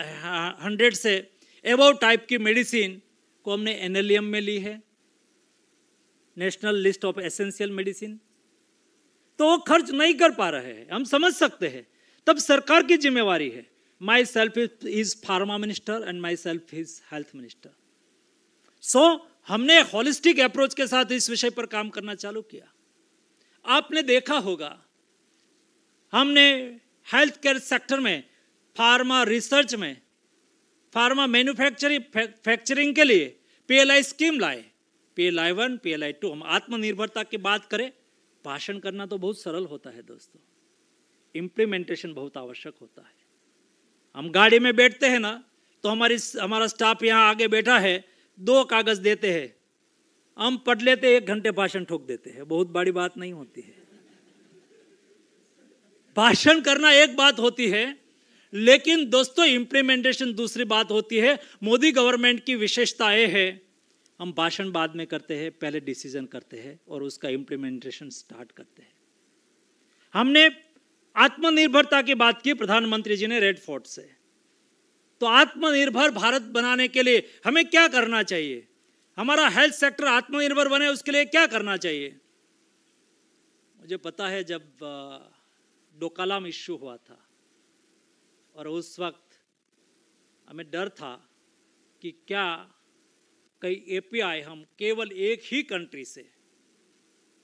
हंड्रेड से एबव टाइप की मेडिसिन को हमने एन में ली है national list of essential medicine तो वो खर्च नहीं कर पा रहे हैं हम समझ सकते हैं तब सरकार की जिम्मेवारी है myself is pharma minister and myself is health minister so हमने होलिस्टिक अप्रोच के साथ इस विषय पर काम करना चालू किया आपने देखा होगा हमने हेल्थ केयर सेक्टर में फार्मा रिसर्च में फार्मा मैन्युफैक्चरिंग फैक्चरिंग के लिए पीएलआई स्कीम लाए पीएलआई वन पीएलआई टू हम आत्मनिर्भरता की बात करें भाषण करना तो बहुत सरल होता है दोस्तों इम्प्लीमेंटेशन बहुत आवश्यक होता है हम गाड़ी में बैठते हैं ना तो हमारी हमारा स्टाफ यहाँ आगे बैठा है दो कागज देते हैं हम पढ़ लेते एक घंटे भाषण ठोक देते हैं बहुत बड़ी बात नहीं होती है भाषण करना एक बात होती है लेकिन दोस्तों इम्प्लीमेंटेशन दूसरी बात होती है मोदी गवर्नमेंट की विशेषताएं है हम भाषण बाद में करते हैं पहले डिसीजन करते हैं और उसका इम्प्लीमेंटेशन स्टार्ट करते हैं हमने आत्मनिर्भरता की बात की प्रधानमंत्री जी ने रेड फोर्ट से तो आत्मनिर्भर भारत बनाने के लिए हमें क्या करना चाहिए हमारा हेल्थ सेक्टर आत्मनिर्भर बने उसके लिए क्या करना चाहिए मुझे पता है जब डोकालाम इश्यू हुआ था और उस वक्त हमें डर था कि क्या कई एपीआई हम केवल एक ही कंट्री से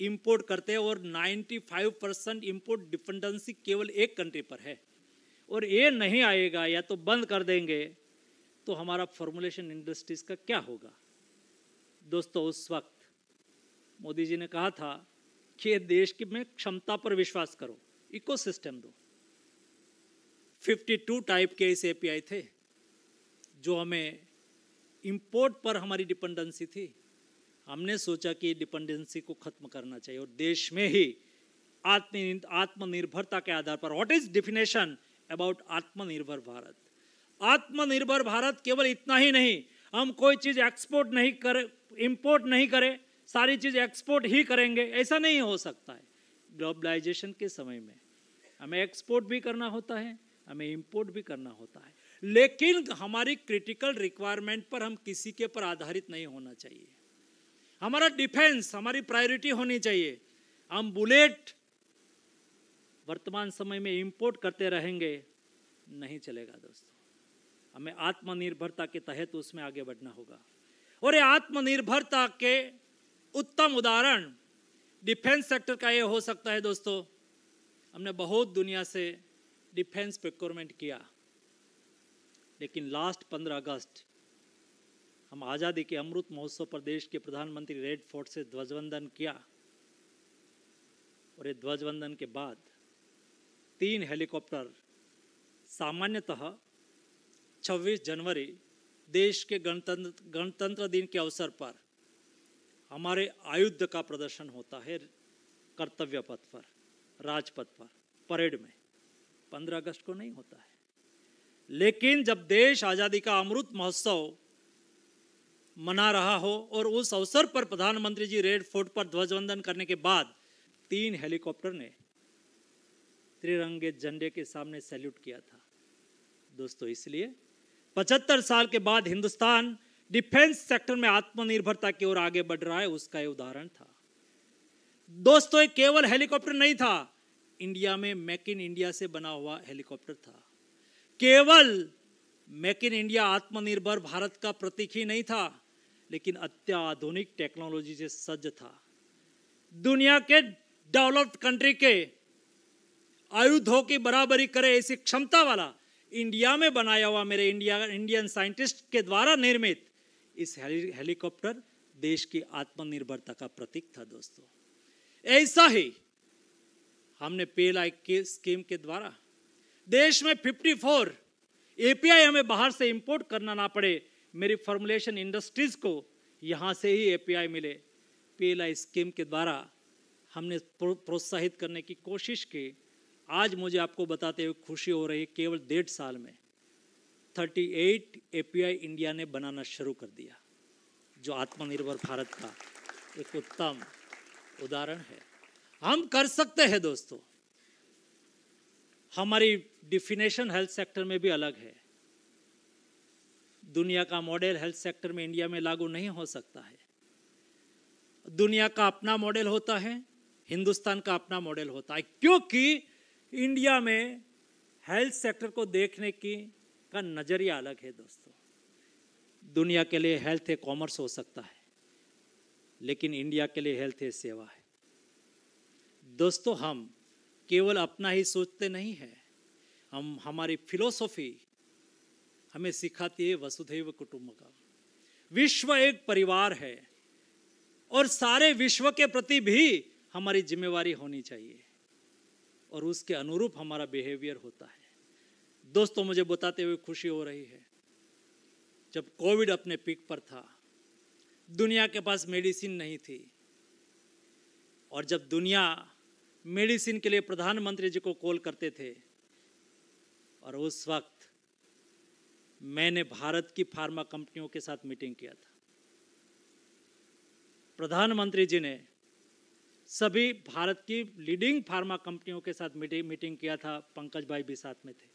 इंपोर्ट करते हैं और 95 परसेंट इम्पोर्ट डिपेंडेंसी केवल एक कंट्री पर है और ये नहीं आएगा या तो बंद कर देंगे तो हमारा फॉर्मुलेशन इंडस्ट्रीज का क्या होगा दोस्तों उस वक्त मोदी जी ने कहा था कि देश की में क्षमता पर विश्वास करो इकोसिस्टम दो 52 टाइप के ऐसे एपीआई थे जो हमें इंपोर्ट पर हमारी डिपेंडेंसी थी हमने सोचा कि डिपेंडेंसी को खत्म करना चाहिए और देश में ही आत्मनिर्भरता के आधार पर व्हाट इज डिफिनेशन अबाउट आत्मनिर्भर भारत आत्मनिर्भर भारत केवल इतना ही नहीं हम कोई चीज़ एक्सपोर्ट नहीं कर इम्पोर्ट नहीं करें सारी चीज़ एक्सपोर्ट ही करेंगे ऐसा नहीं हो सकता है ग्लोबलाइजेशन के समय में हमें एक्सपोर्ट भी करना होता है हमें इम्पोर्ट भी करना होता है लेकिन हमारी क्रिटिकल रिक्वायरमेंट पर हम किसी के पर आधारित नहीं होना चाहिए हमारा डिफेंस हमारी प्रायोरिटी होनी चाहिए हम बुलेट वर्तमान समय में इंपोर्ट करते रहेंगे नहीं चलेगा दोस्तों हमें आत्मनिर्भरता के तहत उसमें आगे बढ़ना होगा और ये आत्मनिर्भरता के उत्तम उदाहरण डिफेंस सेक्टर का ये हो सकता है दोस्तों हमने बहुत दुनिया से डिफेंस प्रिक्योरमेंट किया लेकिन लास्ट पंद्रह अगस्त हम आज़ादी के अमृत महोत्सव पर देश के प्रधानमंत्री रेड फोर्ट से ध्वजवंदन किया और ये ध्वजवंदन के बाद तीन हेलीकॉप्टर सामान्यतः 26 जनवरी देश के गणतंत्र गणतंत्र दिन के अवसर पर हमारे आयुध का प्रदर्शन होता है कर्तव्य पथ पर राजपथ पर परेड में 15 अगस्त को नहीं होता है लेकिन जब देश आज़ादी का अमृत महोत्सव मना रहा हो और उस अवसर पर प्रधानमंत्री जी रेड फोर्ट पर ध्वजवंदन करने के बाद तीन हेलीकॉप्टर ने त्रिरंगे झंडे के सामने सैल्यूट किया था दोस्तों इसलिए पचहत्तर साल के बाद हिंदुस्तान डिफेंस सेक्टर में आत्मनिर्भरता की ओर आगे बढ़ रहा है उसका यह उदाहरण था दोस्तों ये केवल हेलीकॉप्टर नहीं था इंडिया में मेक इन इंडिया से बना हुआ हेलीकॉप्टर था केवल मेक इन इंडिया आत्मनिर्भर भारत का प्रतीक ही नहीं था लेकिन अत्याधुनिक टेक्नोलॉजी से सज्ज था दुनिया के डेवलप्ड कंट्री के आयुधों की बराबरी करे ऐसी क्षमता वाला इंडिया में बनाया हुआ मेरे इंडिया इंडियन साइंटिस्ट के द्वारा निर्मित इस हेलीकॉप्टर देश की आत्मनिर्भरता का प्रतीक था दोस्तों ऐसा ही हमने पीएलआई के स्कीम के द्वारा देश में 54 एपीआई हमें बाहर से इंपोर्ट करना ना पड़े मेरी फॉर्मुलेशन इंडस्ट्रीज को यहाँ से ही एपीआई मिले पीएलआई स्कीम के द्वारा हमने प्रोत्साहित करने की कोशिश की आज मुझे आपको बताते हुए खुशी हो रही है केवल डेढ़ साल में 38 एपीआई इंडिया ने बनाना शुरू कर दिया जो आत्मनिर्भर भारत का एक उत्तम उदाहरण है हम कर सकते हैं दोस्तों हमारी डिफिनेशन हेल्थ सेक्टर में भी अलग है दुनिया का मॉडल हेल्थ सेक्टर में इंडिया में लागू नहीं हो सकता है दुनिया का अपना मॉडल होता है हिंदुस्तान का अपना मॉडल होता है क्योंकि इंडिया में हेल्थ सेक्टर को देखने की का नज़रिया अलग है दोस्तों दुनिया के लिए हेल्थ है कॉमर्स हो सकता है लेकिन इंडिया के लिए हेल्थ है सेवा है दोस्तों हम केवल अपना ही सोचते नहीं है हम हमारी फिलोसॉफी हमें सिखाती है वसुधैव का विश्व एक परिवार है और सारे विश्व के प्रति भी हमारी जिम्मेवारी होनी चाहिए और उसके अनुरूप हमारा बिहेवियर होता है दोस्तों मुझे बताते हुए खुशी हो रही है जब कोविड अपने पिक पर था दुनिया के पास मेडिसिन नहीं थी और जब दुनिया मेडिसिन के लिए प्रधानमंत्री जी को कॉल करते थे और उस वक्त मैंने भारत की फार्मा कंपनियों के साथ मीटिंग किया था प्रधानमंत्री जी ने सभी भारत की लीडिंग फार्मा कंपनियों के साथ मीटिंग किया था पंकज भाई भी साथ में थे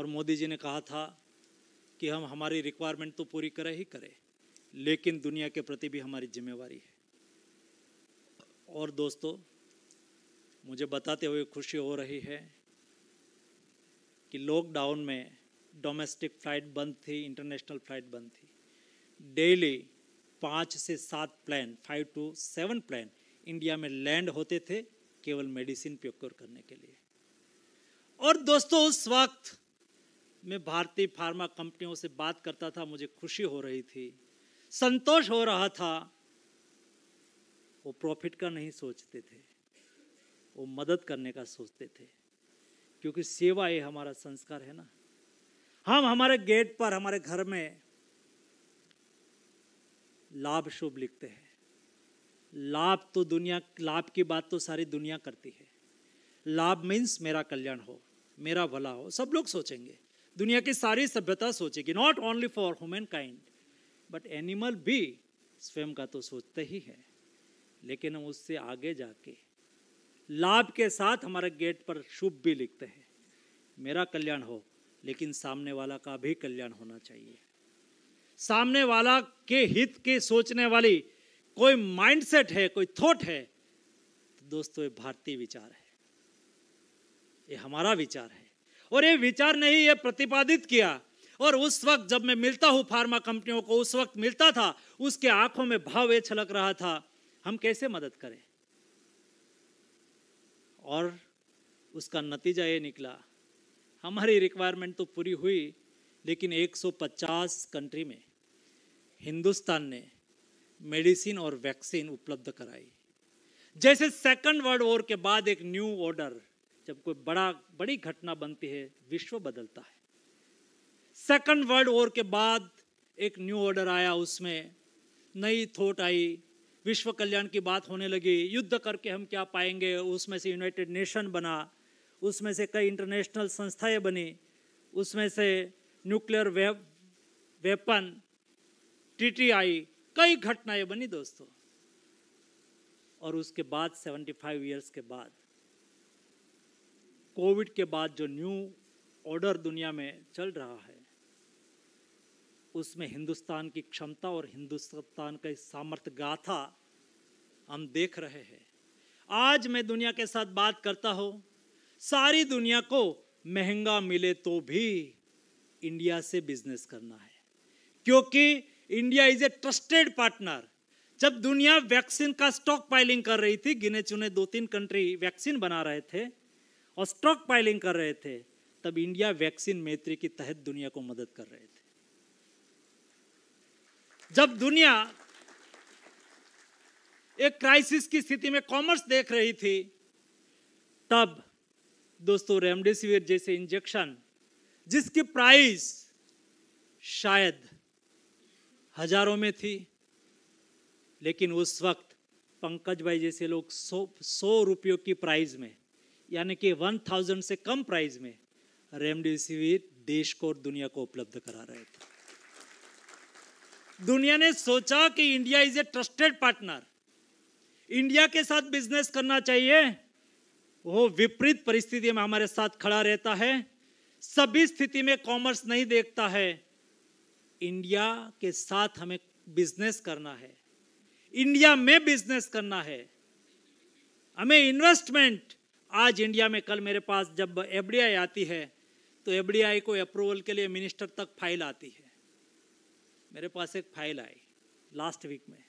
और मोदी जी ने कहा था कि हम हमारी रिक्वायरमेंट तो पूरी करें ही करें लेकिन दुनिया के प्रति भी हमारी जिम्मेवारी है और दोस्तों मुझे बताते हुए खुशी हो रही है कि लॉकडाउन में डोमेस्टिक फ़्लाइट बंद थी इंटरनेशनल फ़्लाइट बंद थी डेली पाँच से सात plane five to seven plane India में लैंड होते थे केवल मेडिसिन प्योक्योर करने के लिए और दोस्तों उस वक्त मैं भारतीय फार्मा कंपनियों से बात करता था मुझे खुशी हो रही थी संतोष हो रहा था वो प्रॉफिट का नहीं सोचते थे वो मदद करने का सोचते थे क्योंकि सेवा ये हमारा संस्कार है ना हम हमारे गेट पर हमारे घर में लाभ शुभ लिखते हैं लाभ तो दुनिया लाभ की बात तो सारी दुनिया करती है लाभ मीन्स मेरा कल्याण हो मेरा भला हो सब लोग सोचेंगे दुनिया की सारी सभ्यता सोचेगी not only for humankind but animal भी स्वयं का तो सोचते ही है लेकिन हम उससे आगे जाके लाभ के साथ हमारे गेट पर शुभ भी लिखते हैं मेरा कल्याण हो लेकिन सामने वाला का भी कल्याण होना चाहिए सामने वाला के हित के सोचने वाली कोई माइंडसेट है कोई थॉट है तो दोस्तों ये भारतीय विचार है ये हमारा विचार है और ये विचार नहीं ये प्रतिपादित किया और उस वक्त जब मैं मिलता हूँ फार्मा कंपनियों को उस वक्त मिलता था उसके आंखों में भाव ये छलक रहा था हम कैसे मदद करें और उसका नतीजा ये निकला हमारी रिक्वायरमेंट तो पूरी हुई लेकिन 150 कंट्री में हिंदुस्तान ने मेडिसिन और वैक्सीन उपलब्ध कराई जैसे सेकंड वर्ल्ड वॉर के बाद एक न्यू ऑर्डर जब कोई बड़ा बड़ी घटना बनती है विश्व बदलता है सेकंड वर्ल्ड वॉर के बाद एक न्यू ऑर्डर आया उसमें नई थोट आई विश्व कल्याण की बात होने लगी युद्ध करके हम क्या पाएंगे उसमें से यूनाइटेड नेशन बना उसमें से कई इंटरनेशनल संस्थाएं बनी उसमें से न्यूक्लियर वेपन टीटीआई कई घटनाएं बनी दोस्तों और उसके बाद 75 ईयर्स के बाद कोविड के बाद जो न्यू ऑर्डर दुनिया में चल रहा है उसमें हिंदुस्तान की क्षमता और हिंदुस्तान का सामर्थ्य गाथा हम देख रहे हैं आज मैं दुनिया के साथ बात करता हूं सारी दुनिया को महंगा मिले तो भी इंडिया से बिजनेस करना है क्योंकि India is a trusted partner जब दुनिया वैक्सीन का स्टॉक पाइलिंग कर रही थी गिने चुने दो तीन कंट्री वैक्सीन बना रहे थे और स्टॉक पाइलिंग कर रहे थे तब इंडिया वैक्सीन मैत्री के तहत दुनिया को मदद कर रहे थे जब दुनिया एक क्राइसिस की स्थिति में कॉमर्स देख रही थी तब दोस्तों रेमडेसिविर जैसे इंजेक्शन जिसकी प्राइस शायद हजारों में थी लेकिन उस वक्त पंकज भाई जैसे लोग सौ सौ रुपयों की प्राइस में यानी कि वन थाउजेंड से कम प्राइस में रेमडेसिविर देश को और दुनिया को उपलब्ध करा रहे थे दुनिया ने सोचा कि India is a trusted partner India के साथ बिजनेस करना चाहिए वो विपरीत परिस्थिति में हमारे साथ खड़ा रहता है सभी स्थिति में कॉमर्स नहीं देखता है इंडिया के साथ हमें बिजनेस करना है इंडिया में बिजनेस करना है हमें इन्वेस्टमेंट आज इंडिया में कल मेरे पास जब एफ आती है तो एफ को अप्रूवल के लिए मिनिस्टर तक फाइल आती है मेरे पास एक फाइल आई लास्ट वीक में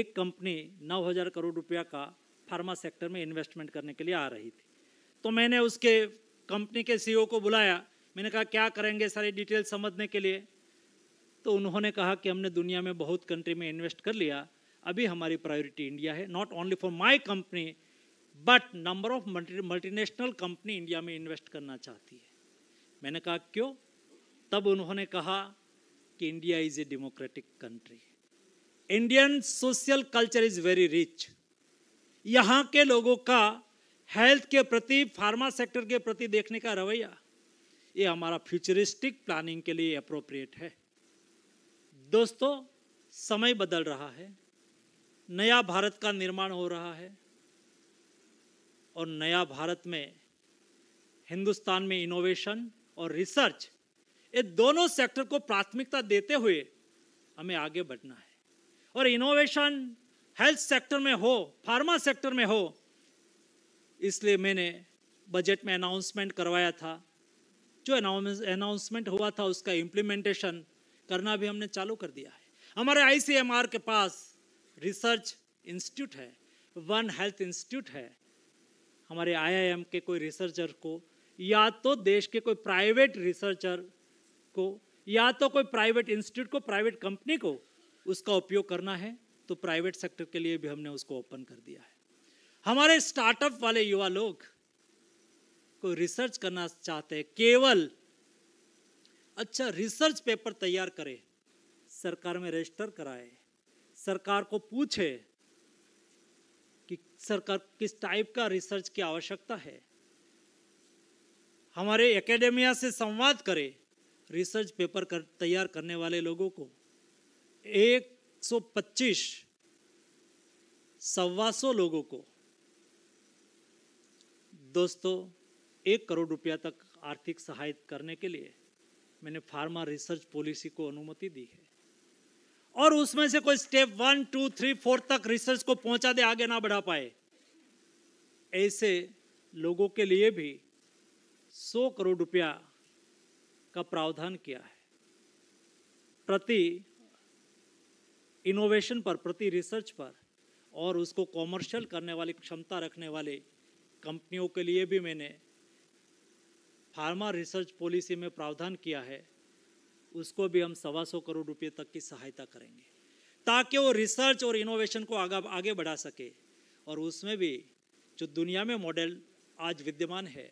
एक कंपनी 9000 करोड़ रुपया का फार्मा सेक्टर में इन्वेस्टमेंट करने के लिए आ रही थी तो मैंने उसके कंपनी के सीईओ e को बुलाया मैंने कहा क्या करेंगे सारी डिटेल समझने के लिए तो उन्होंने कहा कि हमने दुनिया में बहुत कंट्री में इन्वेस्ट कर लिया अभी हमारी प्रायोरिटी इंडिया है not only for my company but number of multi multinational company India में इन्वेस्ट करना चाहती है मैंने कहा क्यों तब उन्होंने कहा कि India is a democratic country Indian social culture is very rich यहाँ के लोगों का हेल्थ के प्रति फार्मा सेक्टर के प्रति देखने का रवैया ये हमारा फ्यूचरिस्टिक प्लानिंग के लिए अप्रोप्रिएट है दोस्तों समय बदल रहा है नया भारत का निर्माण हो रहा है और नया भारत में हिंदुस्तान में इनोवेशन और रिसर्च ये दोनों सेक्टर को प्राथमिकता देते हुए हमें आगे बढ़ना है और इनोवेशन हेल्थ सेक्टर में हो फार्मा सेक्टर में हो इसलिए मैंने बजट में अनाउंसमेंट करवाया था जो अनाउंसमेंट हुआ था उसका इम्प्लीमेंटेशन करना भी हमने चालू कर दिया है हमारे आईसीएमआर के पास रिसर्च इंस्टीट्यूट है वन हेल्थ इंस्टीट्यूट है हमारे आई के कोई रिसर्चर को या तो देश के कोई प्राइवेट रिसर्चर को या तो कोई प्राइवेट इंस्टीट्यूट को प्राइवेट कंपनी को उसका उपयोग करना है तो प्राइवेट सेक्टर के लिए भी हमने उसको ओपन कर दिया है हमारे स्टार्टअप वाले युवा लोग को रिसर्च करना चाहते हैं केवल अच्छा रिसर्च पेपर तैयार करे सरकार में रजिस्टर कराए सरकार को पूछे कि सरकार किस टाइप का रिसर्च की आवश्यकता है हमारे एकेडेमिया से संवाद करे रिसर्च पेपर कर तैयार करने वाले लोगों को 125 सवा सौ लोगों को दोस्तों एक करोड़ रुपया तक आर्थिक सहायता करने के लिए मैंने फार्मा रिसर्च पॉलिसी को अनुमति दी है और उसमें से कोई step one two three four तक रिसर्च को पहुंचा दे आगे ना बढ़ा पाए ऐसे लोगों के लिए भी सौ करोड़ रुपया का प्रावधान किया है प्रति इनोवेशन पर प्रति रिसर्च पर और उसको कॉमर्शियल करने वाली क्षमता रखने वाले कंपनियों के लिए भी मैंने फार्मा रिसर्च पॉलिसी में प्रावधान किया है उसको भी हम सवा सौ करोड़ रुपए तक की सहायता करेंगे ताकि वो रिसर्च और इनोवेशन को आगा, आगे बढ़ा सके और उसमें भी जो दुनिया में मॉडल आज विद्यमान है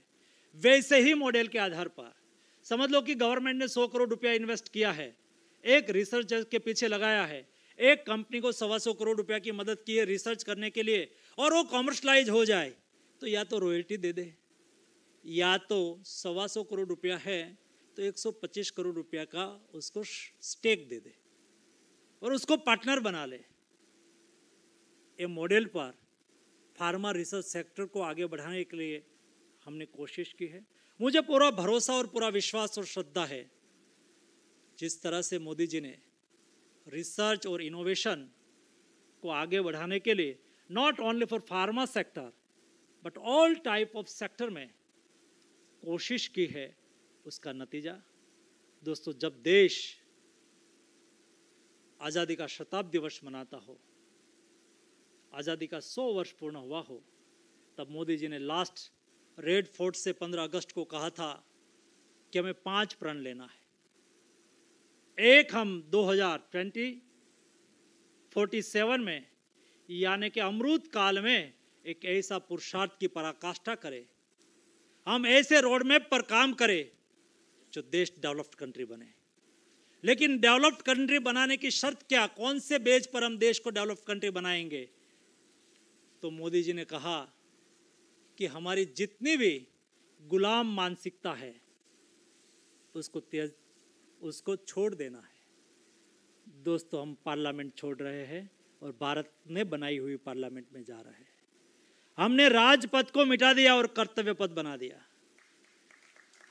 वैसे ही मॉडल के आधार पर समझ लो कि गवर्नमेंट ने सौ करोड़ रुपया इन्वेस्ट किया है एक रिसर्च के पीछे लगाया है एक कंपनी को सवा सौ करोड़ रुपया की मदद की है रिसर्च करने के लिए और वो कॉमर्शलाइज हो जाए तो या तो रॉयल्टी दे दे या तो सवा सौ करोड़ रुपया है तो 125 करोड़ रुपया का उसको स्टेक दे दे और उसको पार्टनर बना ले ये मॉडल पर फार्मा रिसर्च सेक्टर को आगे बढ़ाने के लिए हमने कोशिश की है मुझे पूरा भरोसा और पूरा विश्वास और श्रद्धा है जिस तरह से मोदी जी ने रिसर्च और इनोवेशन को आगे बढ़ाने के लिए not only for pharma sector but all type of sector में कोशिश की है उसका नतीजा दोस्तों जब देश आज़ादी का शताब्दी वर्ष मनाता हो आज़ादी का सौ वर्ष पूर्ण हुआ हो तब मोदी जी ने लास्ट रेड फोर्ट से पंद्रह अगस्त को कहा था कि हमें पांच प्रण लेना है एक हम 2020 47 में यानी कि अमृत काल में एक ऐसा पुरुषार्थ की पराकाष्ठा करें हम ऐसे रोड मैप पर काम करें जो देश डेवलप्ड कंट्री बने लेकिन डेवलप्ड कंट्री बनाने की शर्त क्या कौन से बेज पर हम देश को डेवलप्ड कंट्री बनाएंगे तो मोदी जी ने कहा कि हमारी जितनी भी गुलाम मानसिकता है उसको तेज उसको छोड़ देना है दोस्तों हम पार्लियामेंट छोड़ रहे हैं और भारत ने बनाई हुई पार्लियामेंट में जा रहे हैं हमने राजपद को मिटा दिया और कर्तव्य पद बना दिया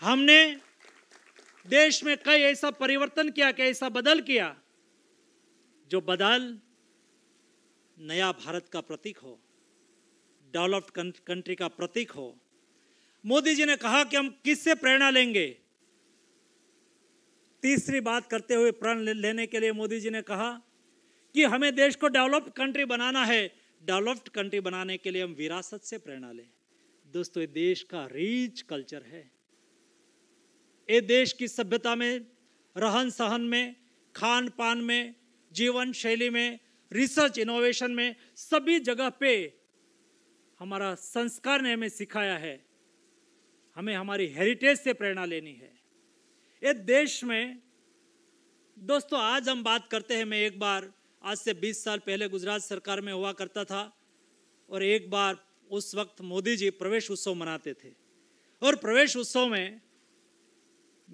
हमने देश में कई ऐसा परिवर्तन किया कई ऐसा बदल किया जो बदल नया भारत का प्रतीक हो डेवलप्ड कंट्री का प्रतीक हो मोदी जी ने कहा कि हम किससे प्रेरणा लेंगे तीसरी बात करते हुए प्रण लेने के लिए मोदी जी ने कहा कि हमें देश को डेवलप्ड कंट्री बनाना है डेवलप्ड कंट्री बनाने के लिए हम विरासत से प्रेरणा लें दोस्तों ये देश का रिच कल्चर है ये देश की सभ्यता में रहन सहन में खान पान में जीवन शैली में रिसर्च इनोवेशन में सभी जगह पे हमारा संस्कार ने हमें सिखाया है हमें हमारी हेरिटेज से प्रेरणा लेनी है ये देश में दोस्तों आज हम बात करते हैं मैं एक बार आज से 20 साल पहले गुजरात सरकार में हुआ करता था और एक बार उस वक्त मोदी जी प्रवेश उत्सव मनाते थे और प्रवेश उत्सव में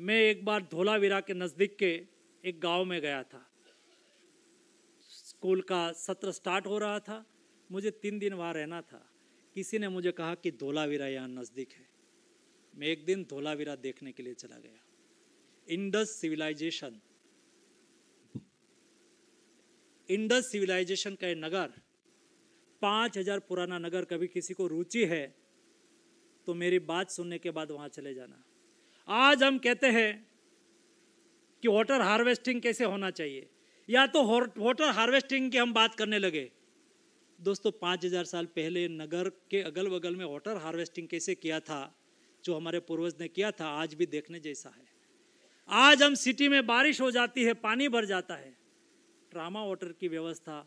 मैं एक बार धोलावीरा के नज़दीक के एक गांव में गया था स्कूल का सत्र स्टार्ट हो रहा था मुझे तीन दिन वहाँ रहना था किसी ने मुझे कहा कि धोलावीरा यहाँ नज़दीक है मैं एक दिन धोलावीरा देखने के लिए चला गया इंडस सिविलाइजेशन इंडस सिविलाइजेशन का नगर पाँच हजार पुराना नगर कभी किसी को रुचि है तो मेरी बात सुनने के बाद वहाँ चले जाना आज हम कहते हैं कि वाटर हार्वेस्टिंग कैसे होना चाहिए या तो वाटर हार्वेस्टिंग की हम बात करने लगे दोस्तों पाँच हजार साल पहले नगर के अगल बगल में वाटर हार्वेस्टिंग कैसे किया था जो हमारे पूर्वज ने किया था आज भी देखने जैसा है आज हम सिटी में बारिश हो जाती है पानी भर जाता है ट्रामा वाटर की व्यवस्था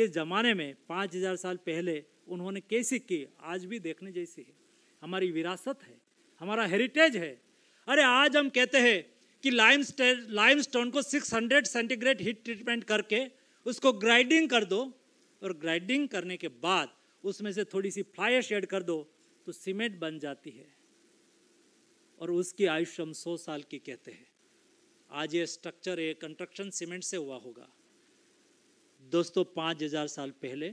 इस ज़माने में पाँच हज़ार साल पहले उन्होंने कैसे की आज भी देखने जैसी है हमारी विरासत है हमारा हेरिटेज है अरे आज हम कहते हैं कि लाइम लाइम स्टोन को 600 सेंटीग्रेड हीट ट्रीटमेंट करके उसको ग्राइंडिंग कर दो और ग्राइंडिंग करने के बाद उसमें से थोड़ी सी फ्लाई शेड कर दो तो सीमेंट बन जाती है और उसकी आयुष हम सौ साल की कहते हैं आज ये स्ट्रक्चर ये कंस्ट्रक्शन सीमेंट से हुआ होगा दोस्तों पाँच हज़ार साल पहले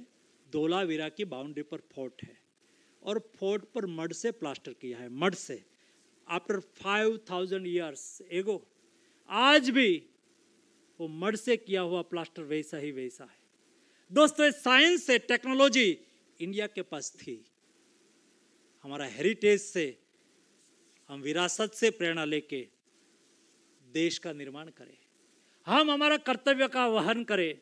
दोलावीरा की बाउंड्री पर फोर्ट है और फोर्ट पर मड से प्लास्टर किया है मड से after five thousand years ago आज भी वो मड से किया हुआ प्लास्टर वैसा ही वैसा है दोस्तों साइंस से टेक्नोलॉजी इंडिया के पास थी हमारा हेरिटेज से हम विरासत से प्रेरणा लेके देश का निर्माण करें हम हमारा कर्तव्य का वहन करें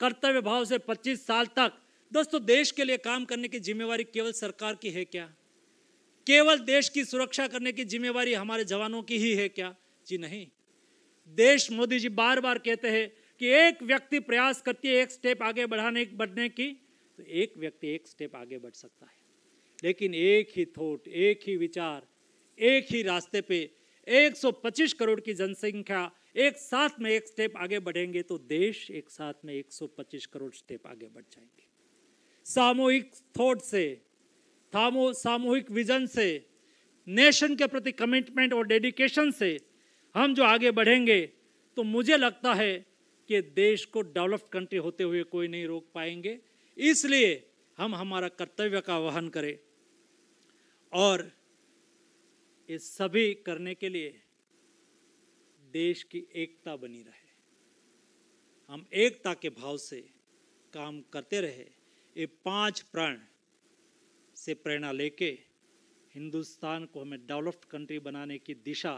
कर्तव्य भाव से 25 साल तक दोस्तों देश के लिए काम करने की जिम्मेवारी केवल सरकार की है क्या केवल देश की सुरक्षा करने की जिम्मेवारी हमारे जवानों की ही है क्या जी नहीं देश मोदी जी बार बार कहते हैं कि एक व्यक्ति प्रयास करती है एक स्टेप आगे बढ़ाने बढ़ने की तो एक व्यक्ति एक स्टेप आगे बढ़ सकता है लेकिन एक ही थोट एक ही विचार एक ही रास्ते पे 125 करोड़ की जनसंख्या एक साथ में एक स्टेप आगे बढ़ेंगे तो देश एक साथ में 125 करोड़ स्टेप आगे बढ़ जाएंगे सामूहिक थॉट से सामूहिक विजन से नेशन के प्रति कमिटमेंट और डेडिकेशन से हम जो आगे बढ़ेंगे तो मुझे लगता है कि देश को डेवलप्ड कंट्री होते हुए कोई नहीं रोक पाएंगे इसलिए हम हमारा कर्तव्य का आह्वान करें और ये सभी करने के लिए देश की एकता बनी रहे हम एकता के भाव से काम करते रहे ये पांच प्राण से प्रेरणा लेके हिंदुस्तान को हमें डेवलप्ड कंट्री बनाने की दिशा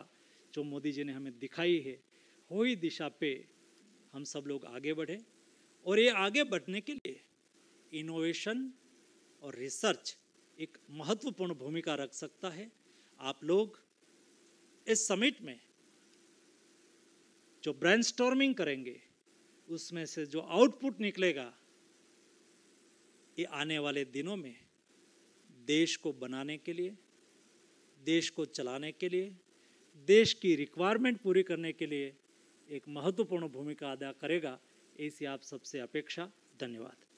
जो मोदी जी ने हमें दिखाई है वही दिशा पे हम सब लोग आगे बढ़े और ये आगे बढ़ने के लिए इनोवेशन और रिसर्च एक महत्वपूर्ण भूमिका रख सकता है आप लोग इस समिट में जो ब्रेन करेंगे उसमें से जो आउटपुट निकलेगा ये आने वाले दिनों में देश को बनाने के लिए देश को चलाने के लिए देश की रिक्वायरमेंट पूरी करने के लिए एक महत्वपूर्ण भूमिका अदा करेगा ऐसी आप सबसे अपेक्षा धन्यवाद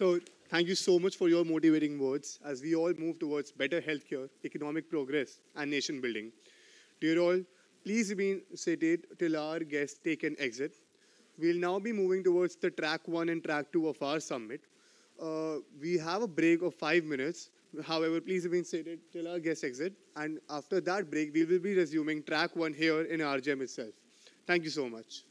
So Thank you so much for your motivating words as we all move towards better healthcare, economic progress, and nation building. Dear all, please remain seated till our guests take an exit. We'll now be moving towards the track one and track two of our summit. Uh, we have a break of five minutes. However, please remain seated till our guests exit. And after that break, we will be resuming track one here in RGM itself. Thank you so much.